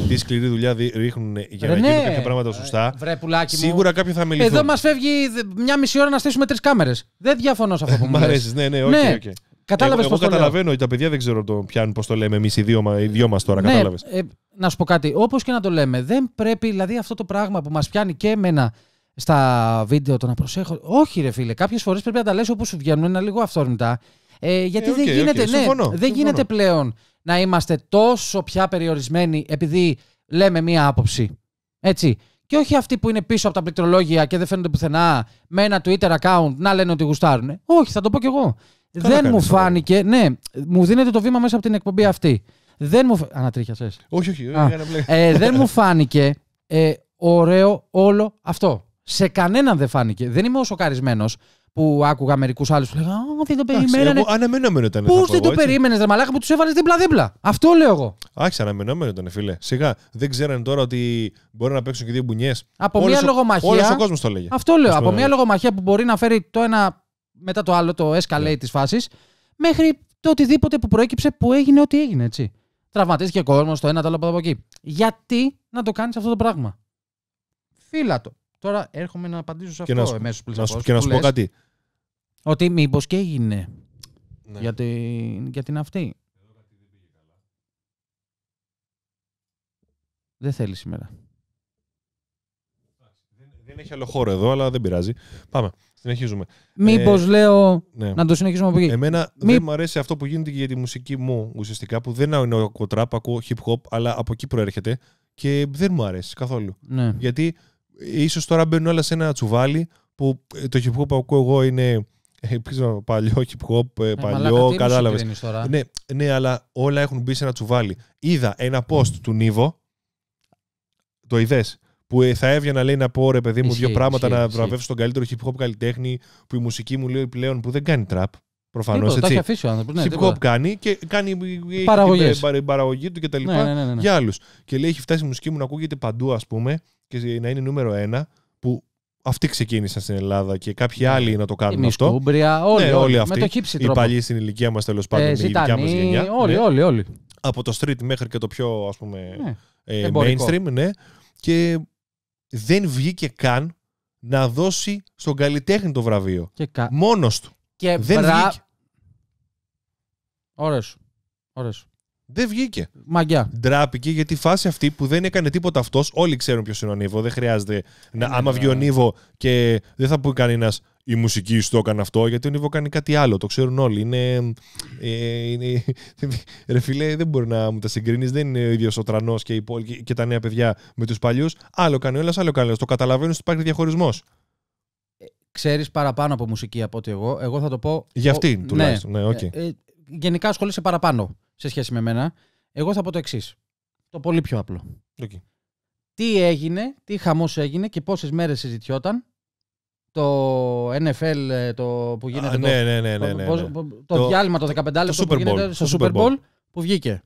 τι σκληρή δουλειά ρίχνουν για να γίνουν ναι. κάποια πράγματα σωστά. Ε, βρε, σίγουρα κάποιοι θα μιλήσουν. Εδώ μας φεύγει μια μισή ώρα να στήσουμε τρεις κάμερες. Δεν διαφωνώ σε αυτό που μου Μ' αρέσεις, ναι, ναι, okay, ναι. Okay. Κατάλαβες Εγώ, εγώ καταλαβαίνω τα παιδιά δεν ξέρω το πιάνουν πώς το λέμε εμείς οι δύο, δυο μας τώρα. Ναι, κατάλαβες. Ε, να σου πω κάτι. Όπως και να το λέμε, δεν πρέπει, δηλαδή αυτό το πράγμα που μας πιάνει και εμένα στα βίντεο το να προσέχω. Όχι, ρε φίλε, κάποιες φορές πρέπει να τα λες όπω σου βγαίνουν, είναι λίγο αυθόρμητα. Ε, γιατί ε, okay, δεν, γίνεται, okay, ναι, συμφωνώ, δεν συμφωνώ. γίνεται πλέον να είμαστε τόσο πια περιορισμένοι επειδή λέμε μία άποψη. Έτσι. Και όχι αυτοί που είναι πίσω από τα πληκτρολόγια και δεν φαίνονται πουθενά με ένα Twitter account να λένε ότι γουστάρουν. Όχι, θα το πω κι εγώ. Καλά δεν μου φάνηκε. Ναι, μου δίνεται το βήμα μέσα από την εκπομπή αυτή. Δεν μου. Ανατρίχιασε. Όχι, όχι. όχι ε, δεν μου φάνηκε ε, ωραίο όλο αυτό. Σε κανέναν δεν φάνηκε. Δεν είμαι ο σοκαρισμένος που άκουγα μερικούς άλλους που λέγανε Α, δεν το περιμένανε. Αναμενόμενο ήταν. Πώ δεν το περίμενε, Δε Μαλάκα που τους έβαλες δίπλα-δίπλα. Αυτό λέω εγώ. Άξι, αναμενόμενο ήταν, φίλε. Σιγά. Δεν ξέρανε τώρα ότι μπορεί να παίξουν και δύο μπουνιές. Από μια λογομαχία. Όλος ο κόσμος το λέγε. Αυτό λέω. Από μια ναι. λογομαχία που μπορεί να φέρει το ένα μετά το άλλο, το escalate ναι. της φάσης, μέχρι το οτιδήποτε που προέκυψε που έγινε ό,τι έγινε, έτσι. Τραυματίστηκε κόσμος, το ένα, το άλλο από εκεί. Γιατί να το κάνεις αυτό το πράγμα. Φίλατο. Τώρα έρχομαι να απαντήσω σε αυτό εμέσω πλήρω. Και να σου πω κάτι. Ότι μήπως και έγινε. Ναι. Για, την, για την αυτή. Δεν θέλει σήμερα. Δεν έχει άλλο χώρο εδώ, αλλά δεν πειράζει. Πάμε. Συνεχίζουμε. Μήπως ε, λέω. Ναι. Να το συνεχίσουμε από εκεί. Εμένα δεν μου αρέσει αυτό που γίνεται για τη μουσική μου ουσιαστικά, που δεν είναι ο τραπ, ακούω hip hop, αλλά από εκεί προέρχεται και δεν μου αρέσει καθόλου. Ναι. Γιατί ίσως τώρα μπαίνουν όλα σε ένα τσουβάλι που ε, το hip hop που ακούω εγώ είναι ε, παλιό hip hop, ε, παλιό, κατάλαβε. Ναι, ναι, αλλά όλα έχουν μπει σε ένα τσουβάλι. Είδα ένα post του Νίβο, το είδες, που θα έβγαινα λέει να πω ρε παιδί μου δύο πράγματα να βραβεύσω τον καλύτερο hip hop καλλιτέχνη που η μουσική μου λέει πλέον που δεν κάνει τραπ. Προφανώ έτσι. Τα έχει αφήσει ο άνθρωπος. Ναι, hip hop κάνει και κάνει την παραγωγή του κτλ. Ναι ναι, ναι, ναι, Για άλλους. Και λέει έχει φτάσει η μουσική μου να ακούγεται παντού ας πούμε και να είναι νούμερο ένα που αυτοί ξεκίνησαν στην Ελλάδα και κάποιοι ναι. άλλοι να το κάνουν Εμείς, αυτό. Κούμπρια, όλοι, ναι, όλοι, όλοι αυτοί. οι παλιοί στην ηλικία μας τέλος πάντων, ε, η δικιά μας γενιά. Όλοι, ναι. όλοι, όλοι. Από το street μέχρι και το πιο ας πούμε, ναι. Ε, mainstream, ναι. Και δεν βγήκε καν να δώσει στον καλλιτέχνη το βραβείο. Και Μόνος του. Και δεν βγήκε. Ωραίος. Ωραίος. Δεν βγήκε. Μαγιά. Ντράπηκε γιατί η φάση αυτή που δεν έκανε τίποτα αυτός. Όλοι ξέρουν ποιος είναι ο Νίβο. Δεν χρειάζεται. Να, ναι, άμα ναι, βγει ο ναι. Νίβο και δεν θα πει κανένας η μουσική σου το έκανε αυτό, γιατί ο Νίβο κάνει κάτι άλλο. Το ξέρουν όλοι. Είναι. Ε, είναι *laughs* ρε φιλέ, δεν μπορεί να μου τα συγκρίνεις. Δεν είναι ο ίδιος ο Τρανός και, και τα νέα παιδιά με τους παλιούς. Άλλο κάνει όλα, άλλο κάνει. Το καταλαβαίνω ότι υπάρχει διαχωρισμός. Ε, Ξέρεις παραπάνω από μουσική από ότι εγώ. Εγώ θα το πω. Για αυτήν τουλάχιστον. Ναι, ναι γενικά ασχολείσαι παραπάνω σε σχέση με μένα, εγώ θα πω το εξής. Το πολύ πιο απλό. Okay. Τι έγινε, τι χαμός έγινε και πόσες μέρες συζητιόταν το NFL ε, το που γίνεται. Α, ναι, το, ναι, ναι, ναι, ναι Το, το, διάλειμμα το 15 λεπτό που γίνεται στο Super Bowl που βγήκε.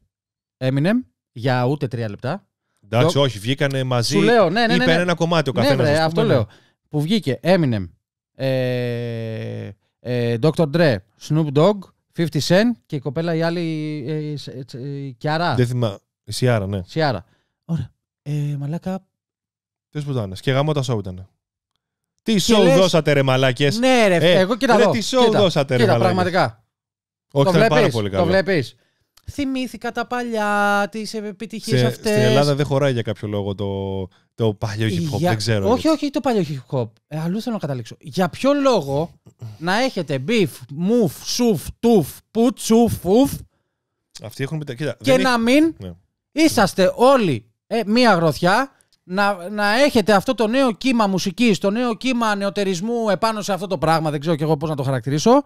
Έμεινε για ούτε τρία λεπτά. Εντάξει, όχι, βγήκανε μαζί. Σου λέω, ναι, ναι, ναι, Είπε ένα κομμάτι ο καθένα. Ναι, αυτό λέω. Που βγήκε έμεινε ε, ε, Dr. Dre, Snoop Dogg, 50 Cent και η κοπέλα η άλλη η, ε, ε, ε, Κιάρα. Δεν θυμάμαι. Η Σιάρα, ναι. Σιάρα. Ωραία. Ε, μαλάκα. Τι σπουδάνε. Και γάμο τα σόου ήταν. Τι σοου λες... δώσατε ρε μαλάκες. Ναι, ρε, ε, εγώ κοίτα ρε, Τι σοου κοίτα, δώσατε κοίτα, ρε μαλάκες. πραγματικά. Όχι, το βλέπεις, πάρα πολύ καλό. Το βλέπεις. Θυμήθηκα τα παλιά, τις επιτυχίες αυτές. Στην Ελλάδα δεν χωράει για κάποιο λόγο το το παλιό hip hop. Δεν ξέρω. Όχι, όχι, το παλιό hip hop. Ε, αλλού θέλω να καταλήξω. Για ποιο λόγο να έχετε Μπιφ, μουφ, σουφ, τουφ, πουτσουφ ουφ. Αυτοί έχουν πει Κοίτα, Και να μην ναι. είσαστε όλοι ε, μία γροθιά. Να, να έχετε αυτό το νέο κύμα μουσικής, το νέο κύμα νεωτερισμού επάνω σε αυτό το πράγμα, δεν ξέρω και εγώ πώς να το χαρακτηρίσω,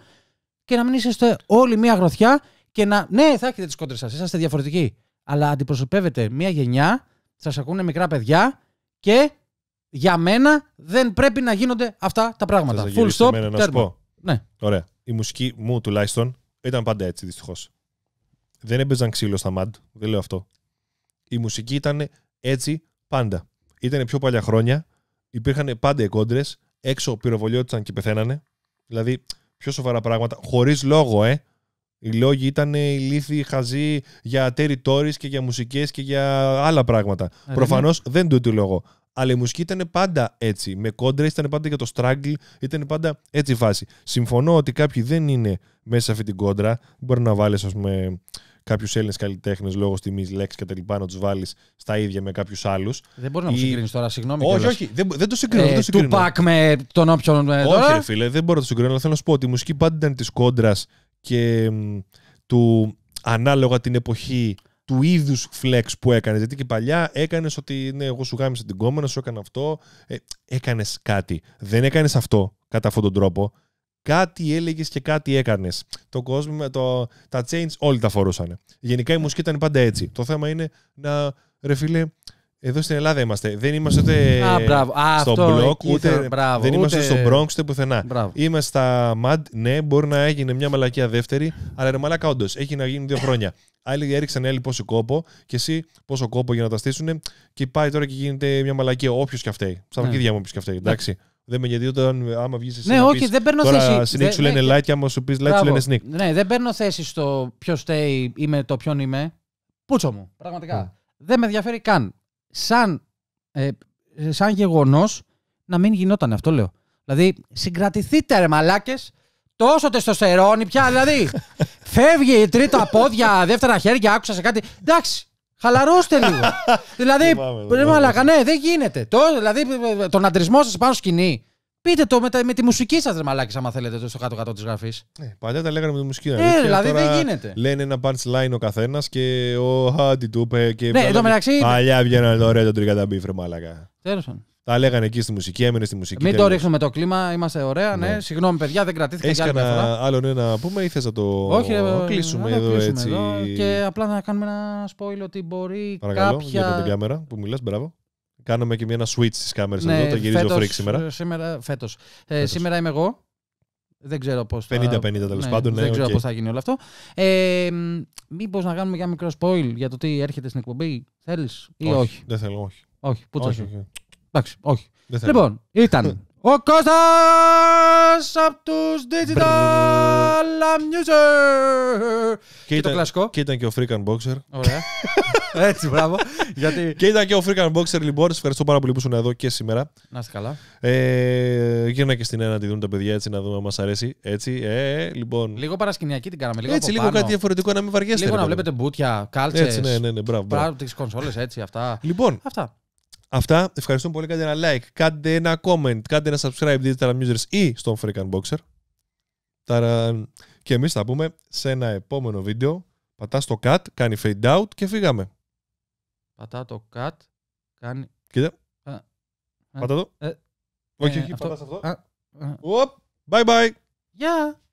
και να μην είσαστε όλοι μία γροθιά και να... Ναι, θα έχετε τις κόντρες σας είσαστε διαφορετικοί, αλλά αντιπροσωπεύετε μία γενιά, σας ακούνε μικρά παιδιά και για μένα δεν πρέπει να γίνονται αυτά τα πράγματα. Full stop. να σου πω. Ναι. Ωραία. Η μουσική μου τουλάχιστον ήταν πάντα έτσι δυστυχώς. Δεν έπαιζαν ξύλο στα μαντ. Δεν λέω αυτό. Η μουσική ήταν έτσι πάντα. Ήταν πιο παλιά χρόνια. Υπήρχαν πάντα οι κόντρες. Έξω πυροβολιόντουσαν και πεθαίνανε. Δηλαδή πιο σοβαρά πράγματα. Χωρίς λόγο, ε. Οι λόγοι ήταν ηλίθιοι, ε, χαζοί για τέρι και για μουσικές και για άλλα πράγματα. Προφανώ ε, δεν το λόγο. Αλλά η μουσική ήταν πάντα έτσι. Με κόντρα ήταν πάντα για το struggle, ήταν πάντα έτσι η φάση. Συμφωνώ ότι κάποιοι δεν είναι μέσα σε αυτή την κόντρα. Μπορεί να βάλεις, ας πούμε, κάποιους Έλληνες καλλιτέχνες λόγω τιμής, λέξη κτλ. να τους βάλεις στα ίδια με κάποιους άλλους. Δεν μπορεί να μου συγκρίνεις τώρα, συγγνώμη. Όχι, όχι, δεν, δεν το συγκρίνω. Ε, δεν το ε, συγκρίνω. Του Πακ με τον όποιον. Όχι, ρε φίλε, δεν μπορώ να το συγκρίνω, αλλά θέλω να σου πω ότι η μουσική πάντα ήταν της κόντρας και του ανάλογα την εποχή του είδους flex που έκανες. Γιατί και παλιά έκανες ότι ναι, εγώ σου γάμισα την κόμμα, σου έκανα αυτό. Ε, έκανες κάτι. Δεν έκανες αυτό κατά αυτόν τον τρόπο. Κάτι έλεγες και κάτι έκανες. Το κόσμο, το, τα change όλοι τα φορούσαν. Γενικά η μουσική ήταν πάντα έτσι. Το θέμα είναι να, ρε φίλε, εδώ στην Ελλάδα είμαστε. Δεν είμαστε ούτε στον μπλοκ, ούτε, δεν είμαστε στον Bronx, ούτε πουθενά. Είμαστε στα MAD, ναι, μπορεί να έγινε μια μαλακία δεύτερη, αλλά ρε μαλακά όντως, έχει να γίνει δύο χρόνια. *laughs* Άλλοι έριξαν άλλοι πόσο κόπο και εσύ πόσο κόπο για να τα στήσουν και πάει τώρα και γίνεται μια μαλακία όποιος και φταίει. Στα ναι. βαγγίδια μου όποιος και φταίει, ναι. εντάξει. Δεν με γιατί όταν άμα βγεις Ναι, όχι, δεν παίρνω τώρα, θέση. σου λένε like άμα σου πεις like σου λένε sneak. Ναι, δεν παίρνω θέση στο ποιος στέει, είμαι το ποιον είμαι. Πούτσο μου, πραγματικά. Ναι. Δεν με ενδιαφέρει καν σαν, ε, ε σαν γεγονός να μην γινόταν αυτό, λέω. Δηλαδή, συγκρατηθείτε ρε μαλάκες, τόσο τεστοστερώνει πια, δηλαδή. *laughs* φεύγει τρίτα πόδια, δεύτερα χέρια, άκουσα σε κάτι. Εντάξει, χαλαρώστε λίγο. *laughs* δηλαδή, ρε ναι, δεν γίνεται. Το, δηλαδή, ε, ε, τον αντρισμό σας πάνω σκηνή. Πείτε το με, τη μουσική σας, ρε άμα θέλετε, στο κάτω-κάτω της γραφής. Ναι, παλιά τα λέγανε με τη μουσική. Ναι, ε, ε δηλαδή δεν γίνεται. Λένε ένα punchline ο καθένας και ο Χάντι του είπε. Και ναι, εδώ μεταξύ. Παλιά βγαίνανε ωραία τον τρικαταμπίφ, ρε μαλακά. Τέλος τα λέγανε εκεί στη μουσική, έμενε στη μουσική. Μην τέλος. το ρίχνουμε το κλίμα, είμαστε ωραία. Ναι. ναι. Συγγνώμη, παιδιά, δεν κρατήθηκα για άλλη μια φορά. άλλον ένα να πούμε ή θες να το Όχι, ε, κλείσουμε εδώ έτσι. Και απλά να κάνουμε ένα spoil ότι μπορεί Παρακαλώ, κάποια. Για την κάμερα που μιλάς, μπράβο. Κάνουμε και μια switch στις κάμερες ναι, εδώ. Τα γυρίζει ο Φρικ σήμερα. Ε, σήμερα, φέτος. Ε, σήμερα είμαι εγώ. Δεν ξέρω πώς. 50-50 τέλος ναι, πάντων. Ναι, δεν ξέρω okay. πώς θα γίνει όλο αυτό. Ε, Μήπως να κάνουμε για μικρό spoil για το τι έρχεται στην εκπομπή, θέλεις ή όχι. Δεν θέλω, όχι. Όχι, πού όχι, όχι. Εντάξει, όχι. Λοιπόν, ήταν *laughs* Ο Κώστας από τους Digital Amuser. Και, και, το κλασικό. Και ήταν και ο Freakan Boxer. Ωραία. Έτσι, μπράβο. Γιατί... Και ήταν και ο Freakan Boxer, λοιπόν. Σας ευχαριστώ πάρα πολύ που ήσουν εδώ και σήμερα. Να είστε καλά. Ε, και στην ένα να τη δουν τα παιδιά έτσι, να δούμε αν μας αρέσει. Έτσι, ε, λοιπόν. Λίγο παρασκηνιακή την κάναμε. Λίγο έτσι, λίγο κάτι διαφορετικό να μην βαριέστε. Λίγο να βλέπετε μπουτια, κάλτσες. Έτσι, ναι, ναι, ναι, μπράβο. μπράβο. Τις κονσόλες, έτσι, αυτά. Λοιπόν, αυτά. Αυτά. Ευχαριστούμε πολύ. Κάντε ένα like, κάντε ένα comment, κάντε ένα subscribe Digital amusers ή στον Freakan Boxer. Ταραν. Και εμείς θα πούμε σε ένα επόμενο βίντεο. Πατά το cut, κάνει fade out και φύγαμε. Πατά το cut, κάνει... Κοίτα. πατά το. Ε, όχι, ε, όχι, πατάς αυτό. bye bye. Γεια. Yeah.